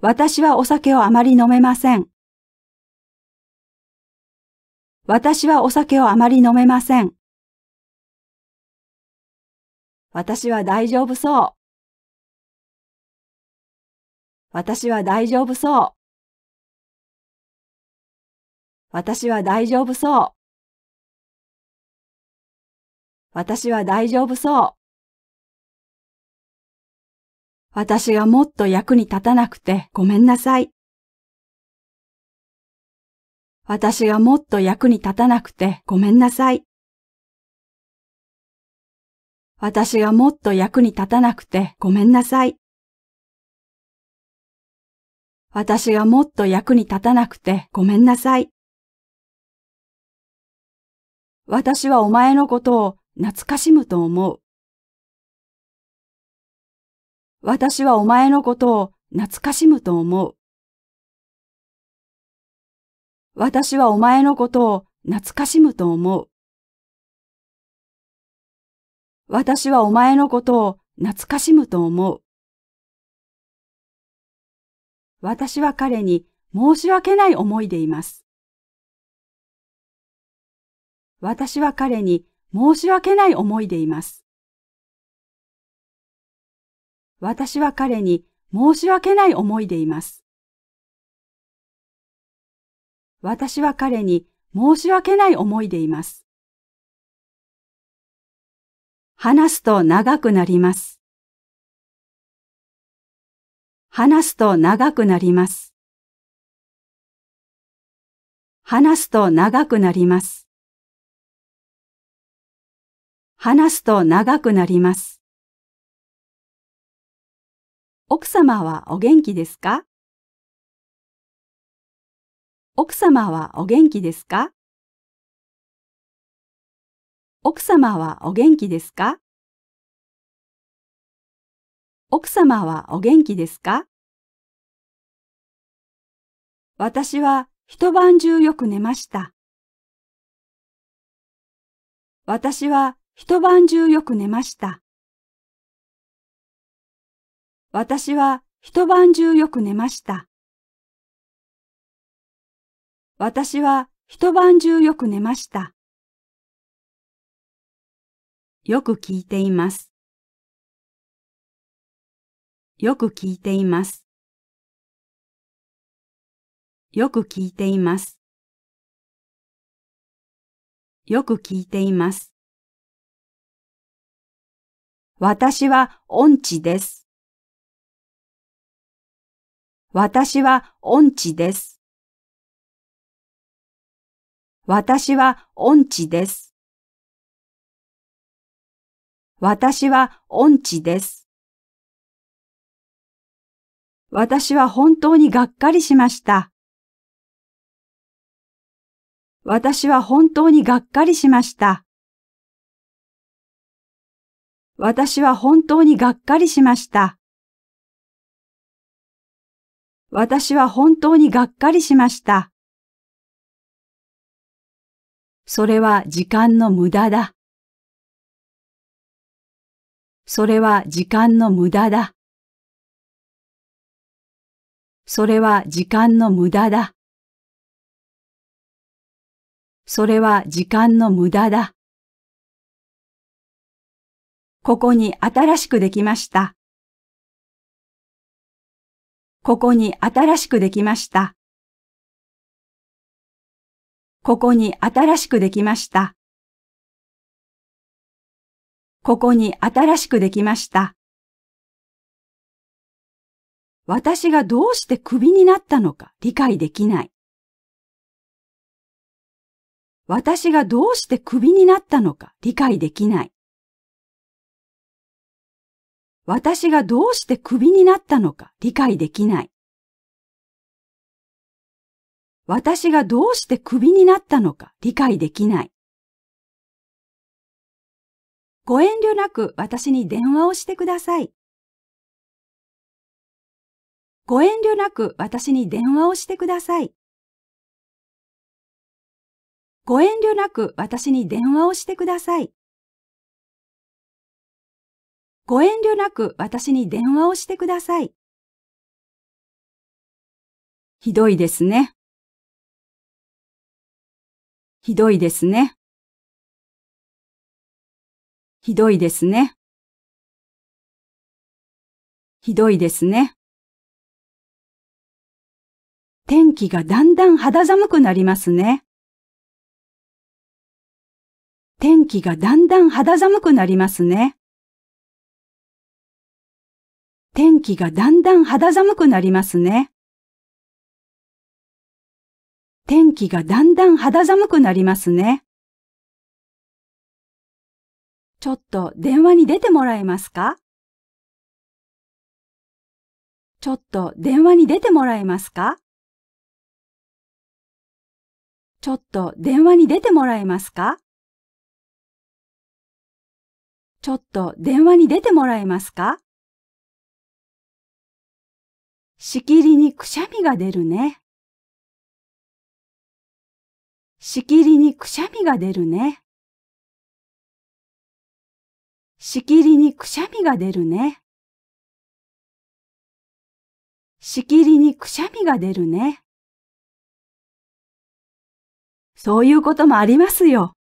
私はお酒をあまり飲めません。私はお酒をあまり飲めません。私は大丈夫そう。私は大丈夫そう。私は大丈夫そう。私は大丈夫そう。私がもっと役に立たなくてごめんなさい。私がもっと役に立たなくてごめんなさい。私がもっと役に立たなくてごめんなさい。私がもっと役に立たなくてごめんなさい。私はお前のことを懐かしむと思う。私はお前のことを懐かしむと思う。私はお前のことを懐かしむと思う。私はお前のことを懐かしむと思う。私は彼に申し訳ない思いでいます。私は彼に申し訳ない思いでいます。私は彼に申し訳ない思いでいます。私は彼に申し訳ない思いでいます。話すと長くなります。話すと長くなります。話すと長くなります。話すと長くなります。奥様はお元気ですか奥様はお元気ですか奥様はお元気ですか奥様はお元気ですか私は一晩中よく寝ました。私は一晩中よく寝ました。私は一晩中よく寝ました。私は一晩中よく寝ました。よく聞いています。よく聞いています。よく聞いています。よく聞いています。私は音痴です。私は音痴です。私は音痴です。私は音痴です。私は本当にがっかりしました。私は本当にがっかりしました。私は本当にがっかりしました。私は本当にがっかりしました。それは時間の無駄だ。それは時間の無駄だ。それは時間の無駄だ。それは時間の無駄だ。ここに新しくできました。ここに新しくできました。ここに新しくできました。ここに新しくできました。私がどうしてクビになったのか理解できない。私がどうしてクビになったのか理解できない。私がどうしてクビになったのか理解できない。私がどうしてクビになったのか理解できない。ご遠慮なく私に電話をしてください。ご遠慮なく私に電話をしてください。ご遠慮なく私に電話をしてください。ご遠慮なく私に電話をしてください。ひどいですね。ひどいですね。ひどいですね。ひどいですね。天気がだんだん肌寒くなりますね。天気がだんだん肌寒くなりますね。天気がだんだん肌寒くなりますね。天気がだんだん肌寒くなりますね。ちょっと電話に出てもらえますかちょっと電話に出てもらえますかちょっと電話に出てもらえますかちょっと電話に出てもらえますかしきりにくしゃみが出るね。しきりにくしゃみが出るね。しきりにくしゃみが出るね。しきりにくしゃみが出るね。そういうこともありますよ。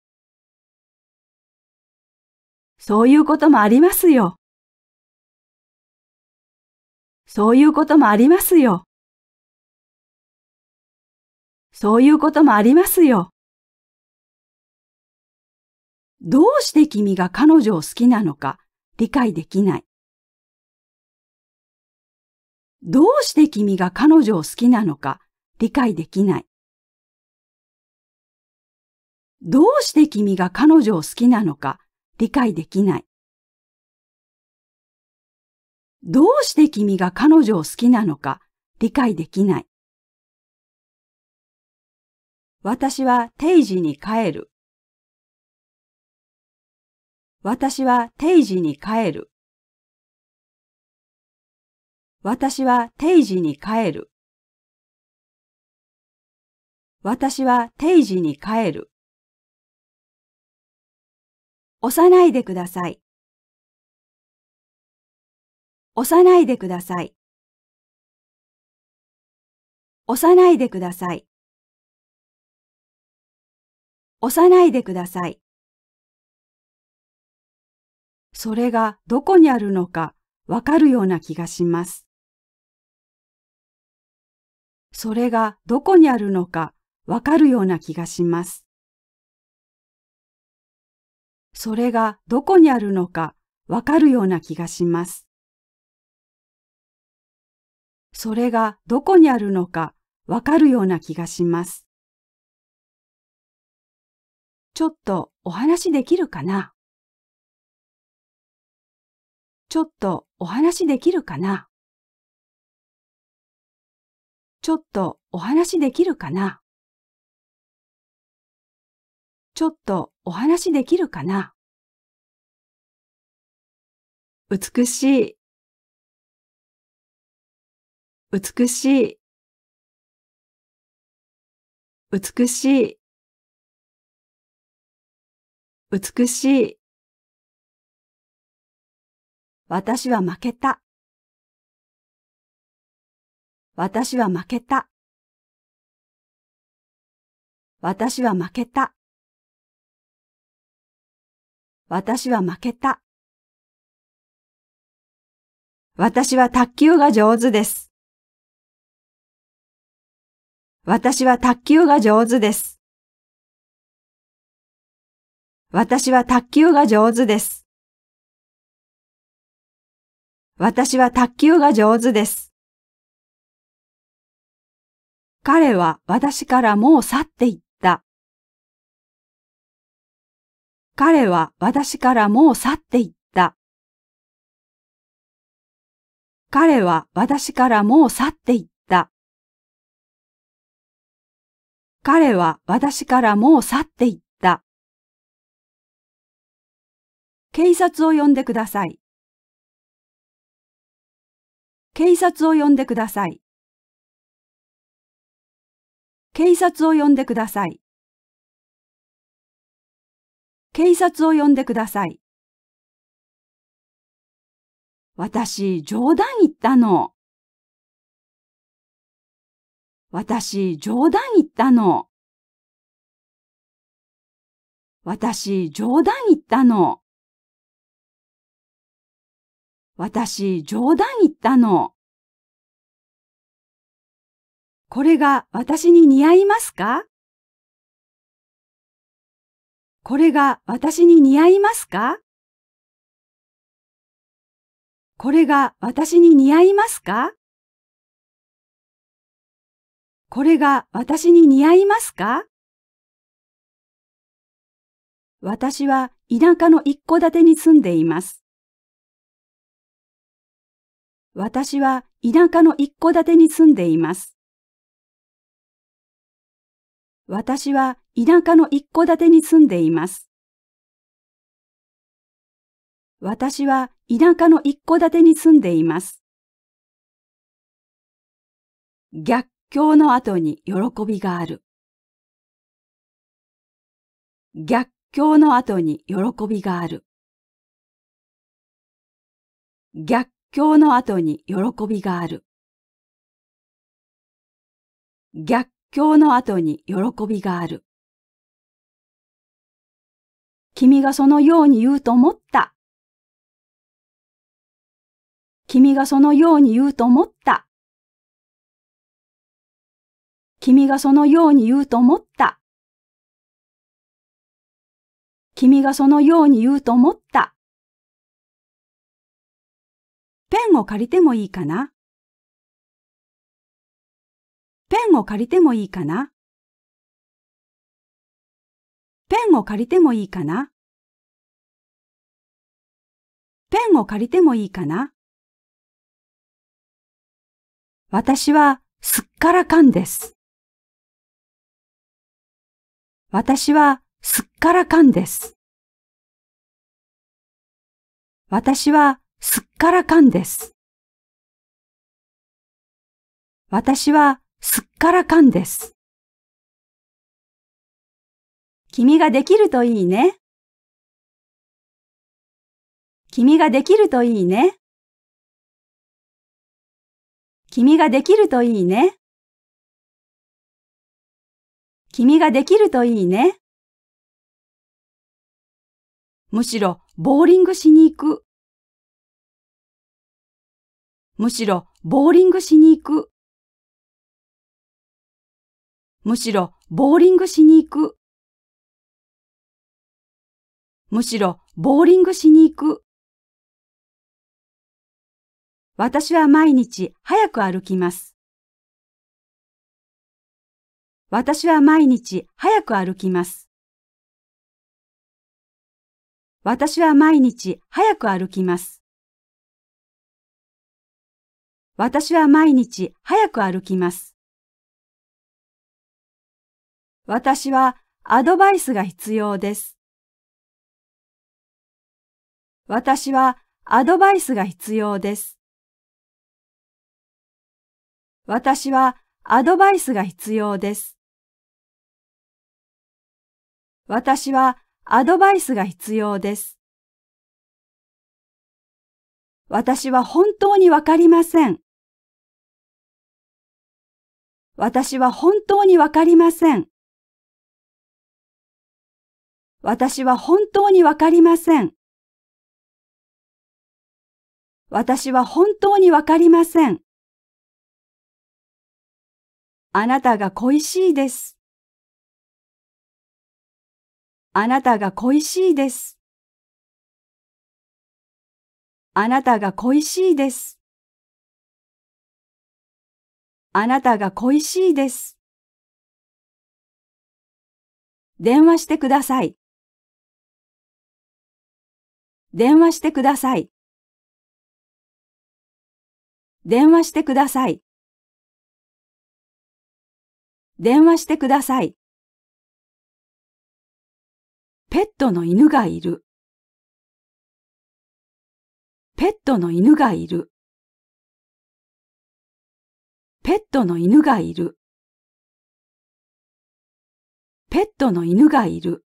そういうこともありますよ。そういうこともありますよ。そういうこともありますよ。どうして君が彼女を好きなのか理解できない。どうして君が彼女を好きなのか理解できない。どうして君が彼女を好きなのか理解できない。どうして君が彼女を好きなのか理解できない。私は定時に帰る。私は定時に帰る。私は定時に帰る。私は定時に帰る。押さないでください。押さないでください。押さないでください。押さないでください。それがどこにあるのかわかるような気がします。それがどこにあるのかわかるような気がします。それがどこにあるのかわかるような気がします。それがどこにあるのかわかるような気がします。ちょっとお話できるかなちょっとお話できるかなちょっとお話できるかなちょっとお話できるかな美しい美しい美しい美しい。私は負けた。私は負けた。私は負けた。私は負けた。私は卓球が上手です。私は卓球が上手です。私は卓球が上手です。私は卓球が上手です。彼は私からもう去っていった。彼は私からもう去っていった。彼は私からもう去っていった。彼は私からもう去っていった。警察を呼んでください。警察を呼んでください。警察を呼んでください。警察を呼んでください。私、冗談言ったの。私、冗談言ったの。私、冗談言ったの。私、冗談言ったの。これが私に似合いますかこれが私に似合いますかこれが私に似合いますかこれが私に似合いますか私は田舎の一戸建てに住んでいます。私は田舎の一戸建てに住んでいます。私は田舎の一戸建てに住んでいます。私は田舎の一戸建てに住んでいます。逆境の後に喜びがある。逆境の後に喜びがある。逆今日の後に喜びがある。逆境の後に喜びがある。君がそのように言うと思った。君がそのように言うと思った。君がそのように言うと思った。君がそのように言うと思った。ペンを借りてもいいかなペンを借りてもいいかなペンを借りてもいいかなペンを借りてもいいかな私はすっからかんです。私はすっからかんです。私はからかんです。私はすっからかんです。君ができるといいね。君ができるといいね。君ができるといいね。君ができるといいね。むしろ、ボーリングしに行く。むしろボーリングしに行く。むしろボーリングしに行く。むしろボーリングしに行く。私は毎日早く歩きます。私は毎日早く歩きます。私は毎日早く歩きます。私は毎日早く歩きます。私はアドバイスが必要です。私はアドバイスが必要です。私はアドバイスが必要です。私はアドバイスが必要です。私は本当にわかりません。私は本当にわかりません。私は本当にわかりません。私は本当にわかりません。あなたが恋しいです。あなたが恋しいです。あなたが恋しいです。あなたが恋しいです。電話してください。電話してください。電話してください。電話してください。ペットの犬がいる。ペットの犬がいる。ペットの犬がいる。ペットの犬がいる。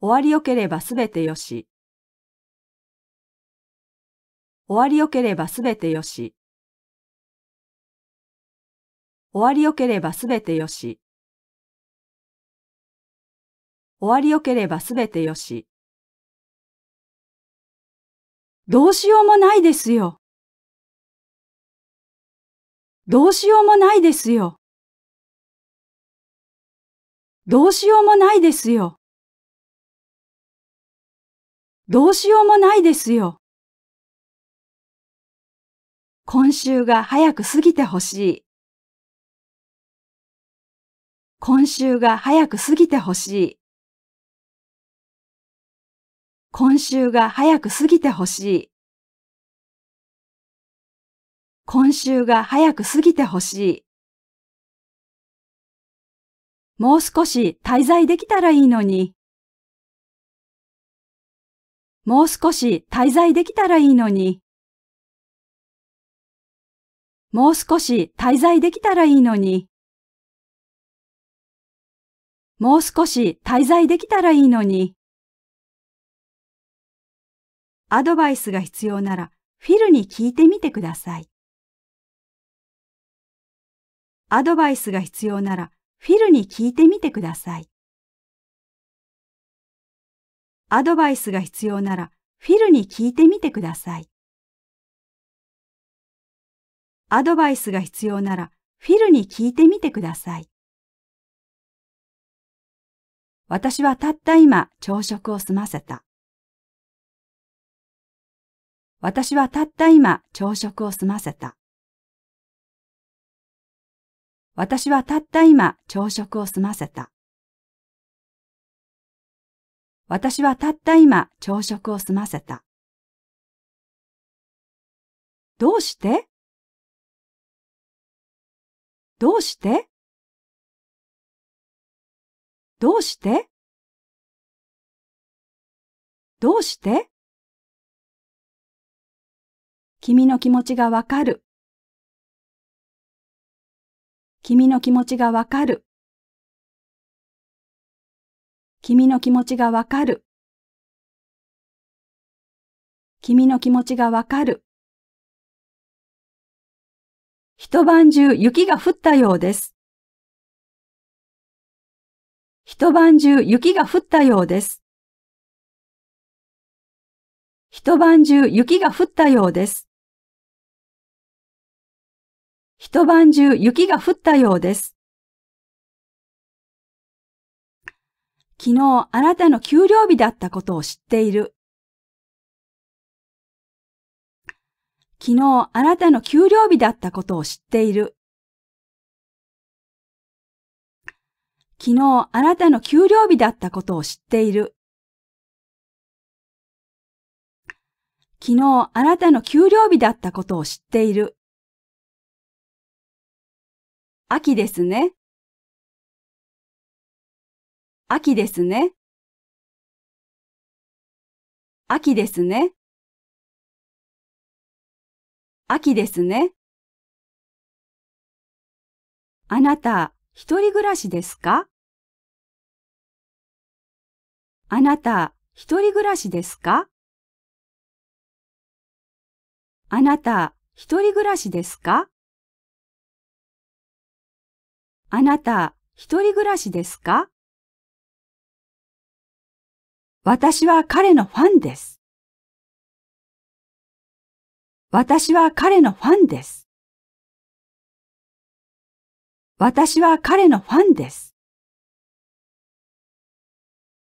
終わりよければすべてよし。終わりよければすべてよし。終わりよければすべてよし。終わりよければすべてよし。どうしようもないですよ。どうしようもないですよ。どうしようもないですよ。どうしようもないですよ。今週が早く過ぎてほしい。今週が早く過ぎてほしい。今週が早く過ぎてほしい。今週が早く過ぎてほしい。もう少し滞在できたらいいのに。もう少し滞在できたらいいのに。もう少し滞在できたらいいのに。もう少し滞在できたらいいのに。アドバイスが必要ならフィルに聞いてみてください。アドバイスが必要ならフィルに聞いてみてください。アドバイスが必要ならフィルに聞いてみてください。アドバイスが必要ならフィルに聞いてみてください。私はたった今朝食を済ませた。私はたった今朝食を済ませた。私はたった今朝食を済ませた。私はたった今朝食を済ませた。どうしてどうしてどうしてどうして君の気持ちがわかる。君の気持ちがわかる。君の気持ちがわかる。君の気持ちがわかる。一晩中雪が降ったようです。一晩中雪が降ったようです。一晩中雪が降ったようです。一晩中雪が降ったようです。昨日あなたの給料日だったことを知っている。昨日あなたの給料日だったことを知っている。昨日あなたの給料日だったことを知っている。昨日あなたの給料日だったことを知っている。秋ですね。秋ですね。秋ですね。秋ですね。あなた、一人暮らしですかあなた、一人暮らしですかあなた、一人暮らしですかあなた、一人暮らしですか私は彼のファンです。私は彼のファンです。私は彼のファンです。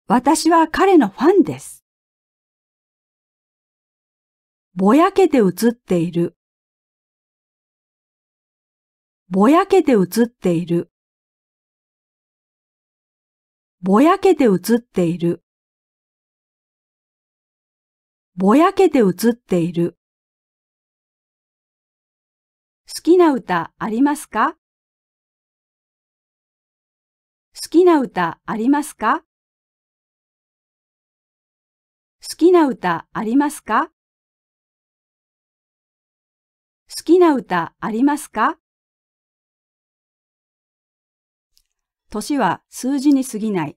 私は彼のファンです。ぼやけて映っている。ぼやけて映っている。ぼやけて映っている。ぼやけて映っている。好きな歌ありますか好きな歌ありますか好きな歌ありますか好きな歌ありますか年は数字に過ぎない。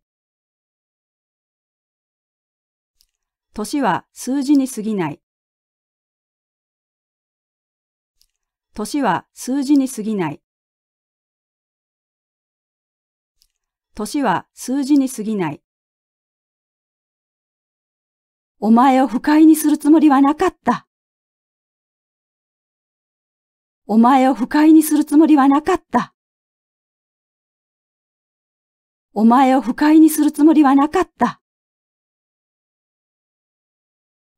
年は数字に過ぎない。年は数字に過ぎない。年は数字に過ぎない。お前を不快にするつもりはなかった。お前を不快にするつもりはなかった。お前を不快にするつもりはなかった。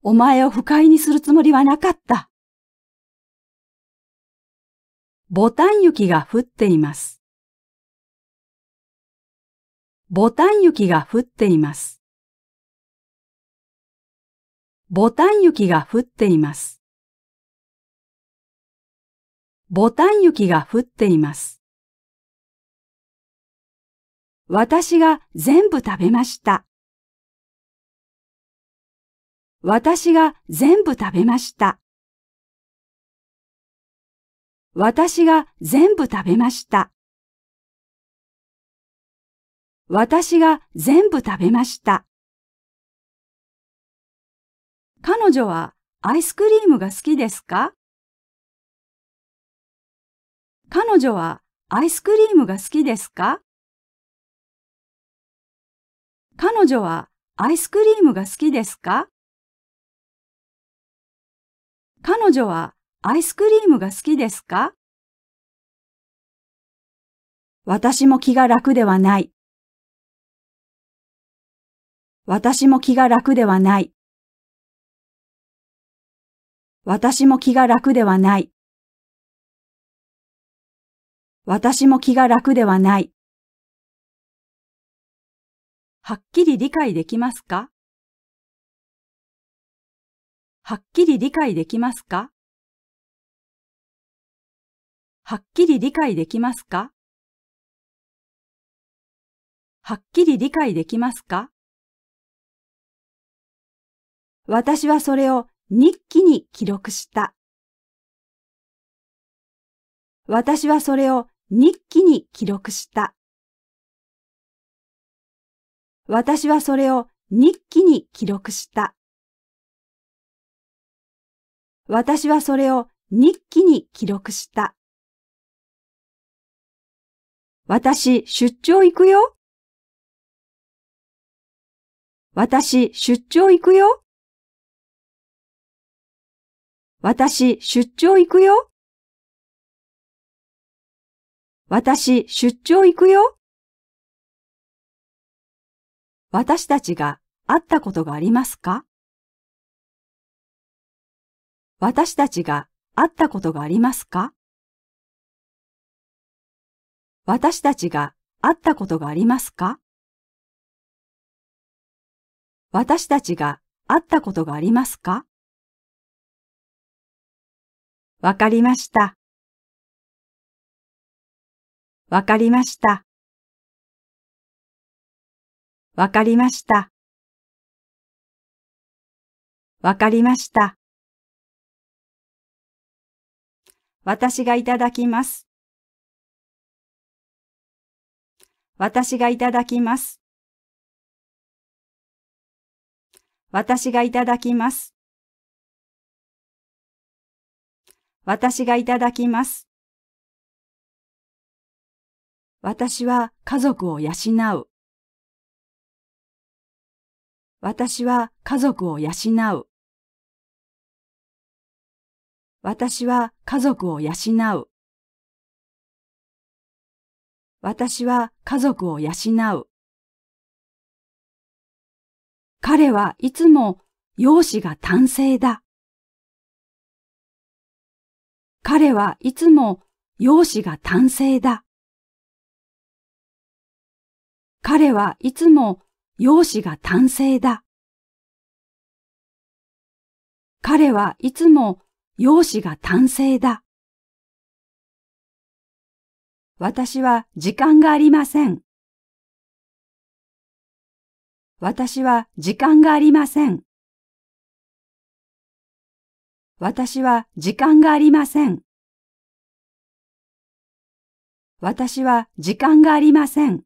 お前を不快にするつもりはなかった。ボタン雪が降っています。ボタン雪が降っています。ボタン雪が降っています。ボタン雪が降っています。私が全部食べました。私が全部食べました。私が全部食べました。私が全部食べました。彼女はアイスクリームが好きですか彼女はアイスクリームが好きですか彼女はアイスクリームが好きですか彼女はアイスクリームが好きですか私も気が楽ではない。私も気が楽ではない。私も気が楽ではない。私も気が楽ではない。はっきり理解できますかはっきり理解できますかはっきり理解できますかはっきり理解できますか私はそれを日記に記録した。私はそれを日記に記録した。私はそれを日記に記録した。私はそれを日記に記録した。私、出張行くよ。私、出張行くよ。私、出張行くよ。私、出張行くよ。私たちが会ったことがありますか私たちが会ったことがありますか私たちが会ったことがありますか私たちが会ったことがありますかわかりました。わかりました。わかりました。わかりました。私がいただきます。私がいただきます。私がいただきます。私がいただきます。私は家族を養う。私は家族を養う。私は家族を養う。私は家族を養う。彼はいつも容姿が単性だ。彼はいつも容姿が単性だ。彼はいつも容姿が単性だ。彼はいつも容姿が単性だ。私は時間がありません。私は時間がありません。私は時間がありません。私は時間がありません。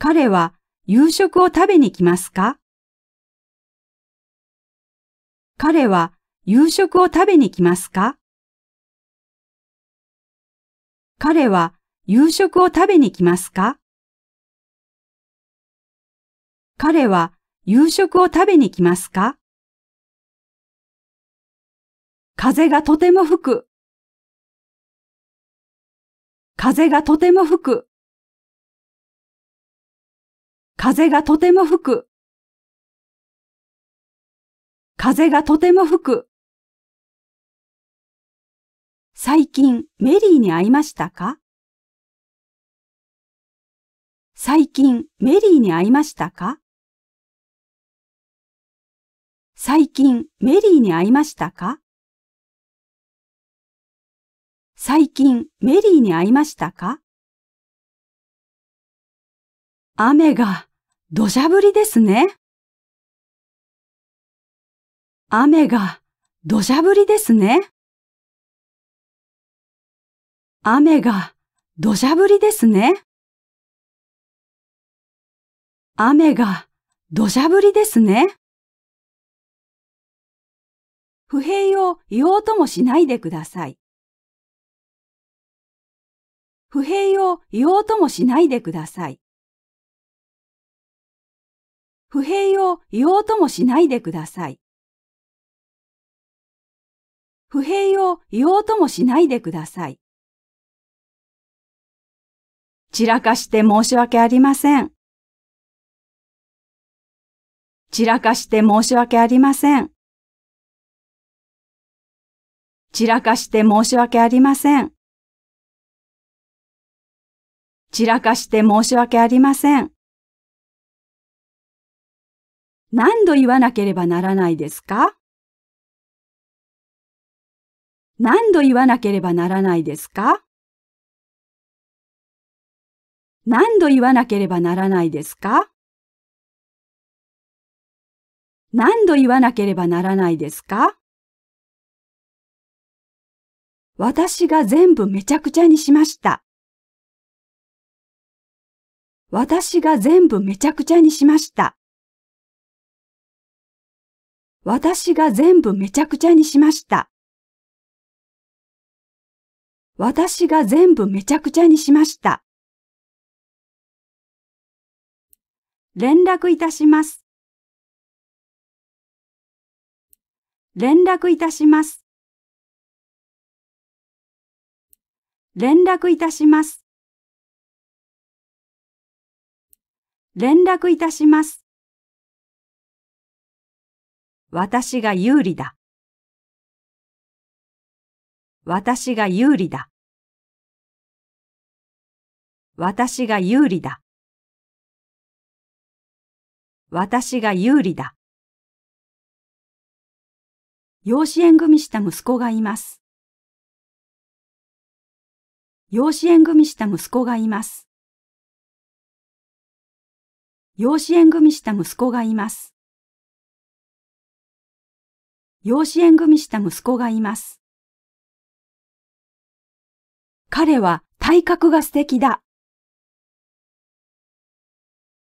彼は夕食を食べに来ますか彼は夕食を食べに来ますか彼は夕食を食べに来ますか彼は夕食を食べに来ますか風がとても吹く。風がとても吹く。風がとても吹く。風がとても吹く。最近メリーに会いましたか最近メリーに会いましたか最近メリーに会いましたか最近メリーに会いましたか雨が土砂降りですね。雨が土砂降りですね。雨が土砂降りですね。雨が土砂降りですね。不平を言おうともしないでください。不平を言おうともしないでください。不平を言おうともしないでください。不平を言おうともしないでください。散らかして申し訳ありません。散らかして申し訳ありません。散らかして申し訳ありません。散らかして申し訳ありません。何度言わなければならないですか何度言わなければならないですか何度言わなければならないですか何度言わなければならないですか私が全部めちゃくちゃにしました。私が全部めちゃくちゃにしました。私が全部めちゃくちゃにしました。私が全部めちゃくちゃにしました。連絡いたします。連絡いたします。連絡いたします。連絡いたします。私が有利だ。私が有利だ。私が有利だ。私が有利だ。養子縁組した息子がいます。養子縁組した息子がいます。養子縁組した息子がいます。養子縁組した息子がいます。彼は体格が素敵だ。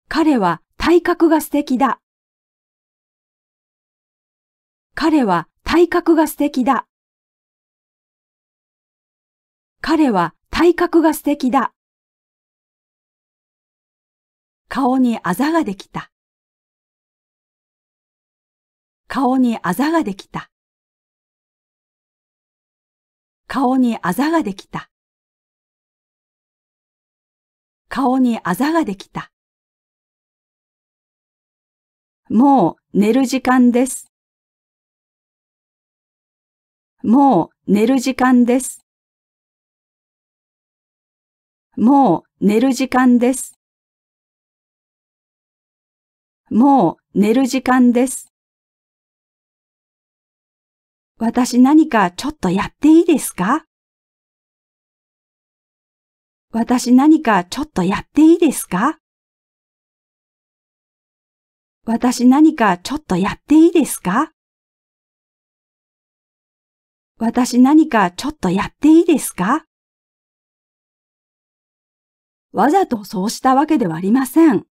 彼は体格が素敵だ。彼は体格が素敵だ。彼は体格が素敵だ。顔にあざができた。顔にあざができた。顔にあざができた。顔にあざができた。もう寝る時間です。もう寝る時間です。もう寝る時間です。もう寝る時間です。私何かちょっとやっていいですか私何かちょっとやっていいですか私何かちょっとやっていいですか私何かちょっとやっていいですかわざとそうしたわけではありません。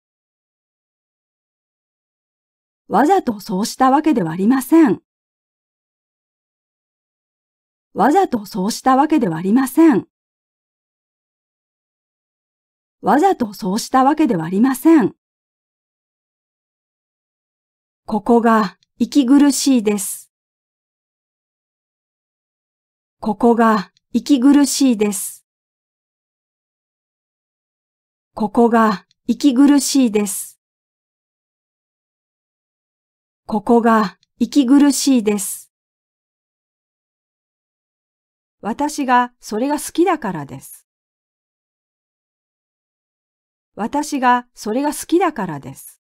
わざとそうしたわけではありません。わざとそうしたわけではありません。わざとそうしたわけではありません。ここが息苦しいです。ここが息苦しいです。ここが息苦しいです。ここが息苦しいです。私がそれが好きだからです。私がそれが好きだからです。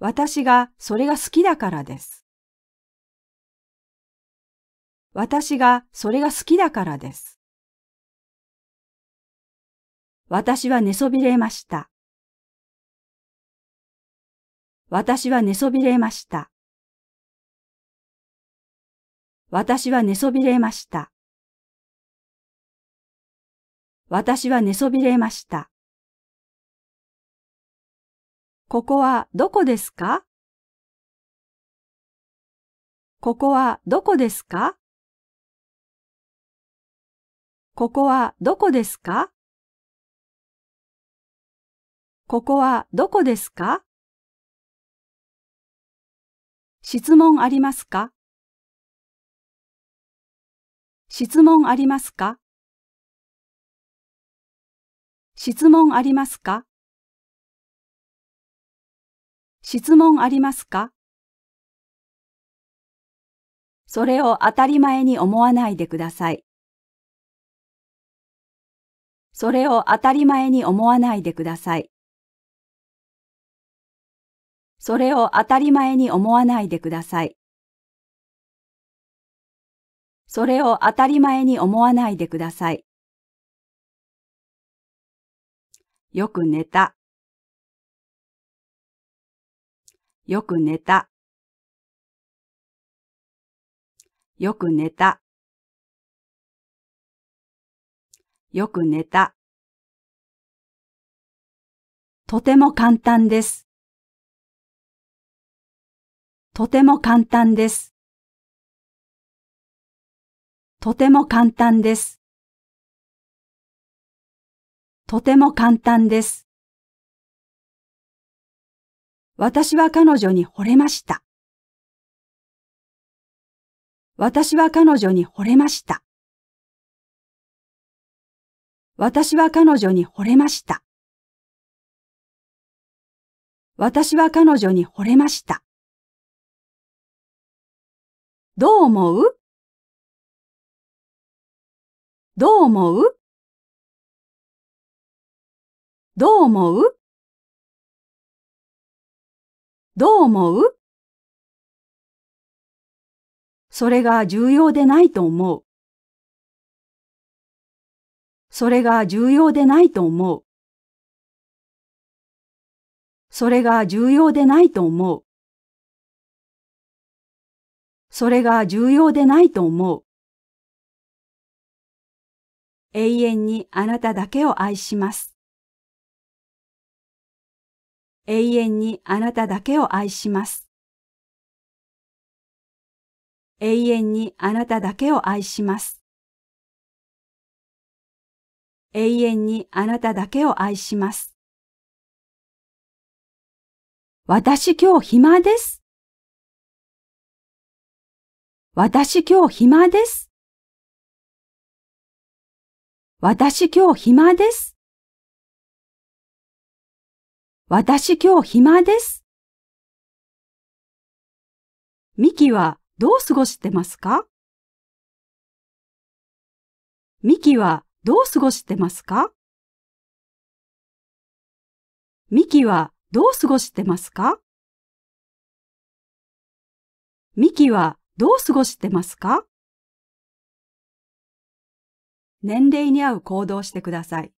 私がそれが好きだからです。私がそれが好きだからです。私は寝そびれました。私は寝そびれました。私は寝そびれました。私は寝そびれました。ここはどこですかここはどこですかここはどこですかここはどこですか質問ありますか質問ありますか質問ありますか質問ありますかそれを当たり前に思わないでください。それを当たり前に思わないでください。それを当たり前に思わないでください。それを当たり前に思わないでください。よく寝た。よく寝た。よく寝た。よく寝た。とても簡単です。とても簡単です。とても簡単です。とても簡単です。私は彼女に惚れました。私は彼女に惚れました。私は彼女に惚れました。私は彼女に惚れました。どう思うどう思うどう思うどう思うそれが重要でないと思う。それが重要でないと思う。それが重要でないと思う。それが重要でないと思う。永遠にあなただけを愛します。永遠にあなただけを愛します。永遠にあなただけを愛します。永遠にあなただけを愛します。私今日暇です。私今日暇です。私今日暇です。私今日暇です。ミキはどう過ごしてますかミキはどう過ごしてますかミキはどう過ごしてますかミキはどう過ごしてますか年齢に合う行動してください。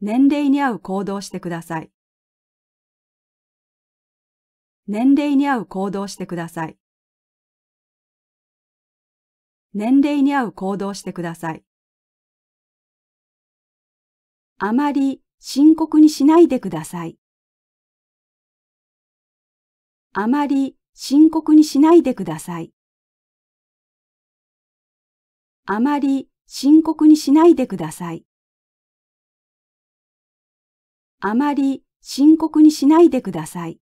年齢に合う行動してください。年齢に合う行動してください。年齢に合う行動してください。あまり深刻にしないでください。あまり深刻にしないでください。あまり深刻にしないでください。あまり深刻にしないでください。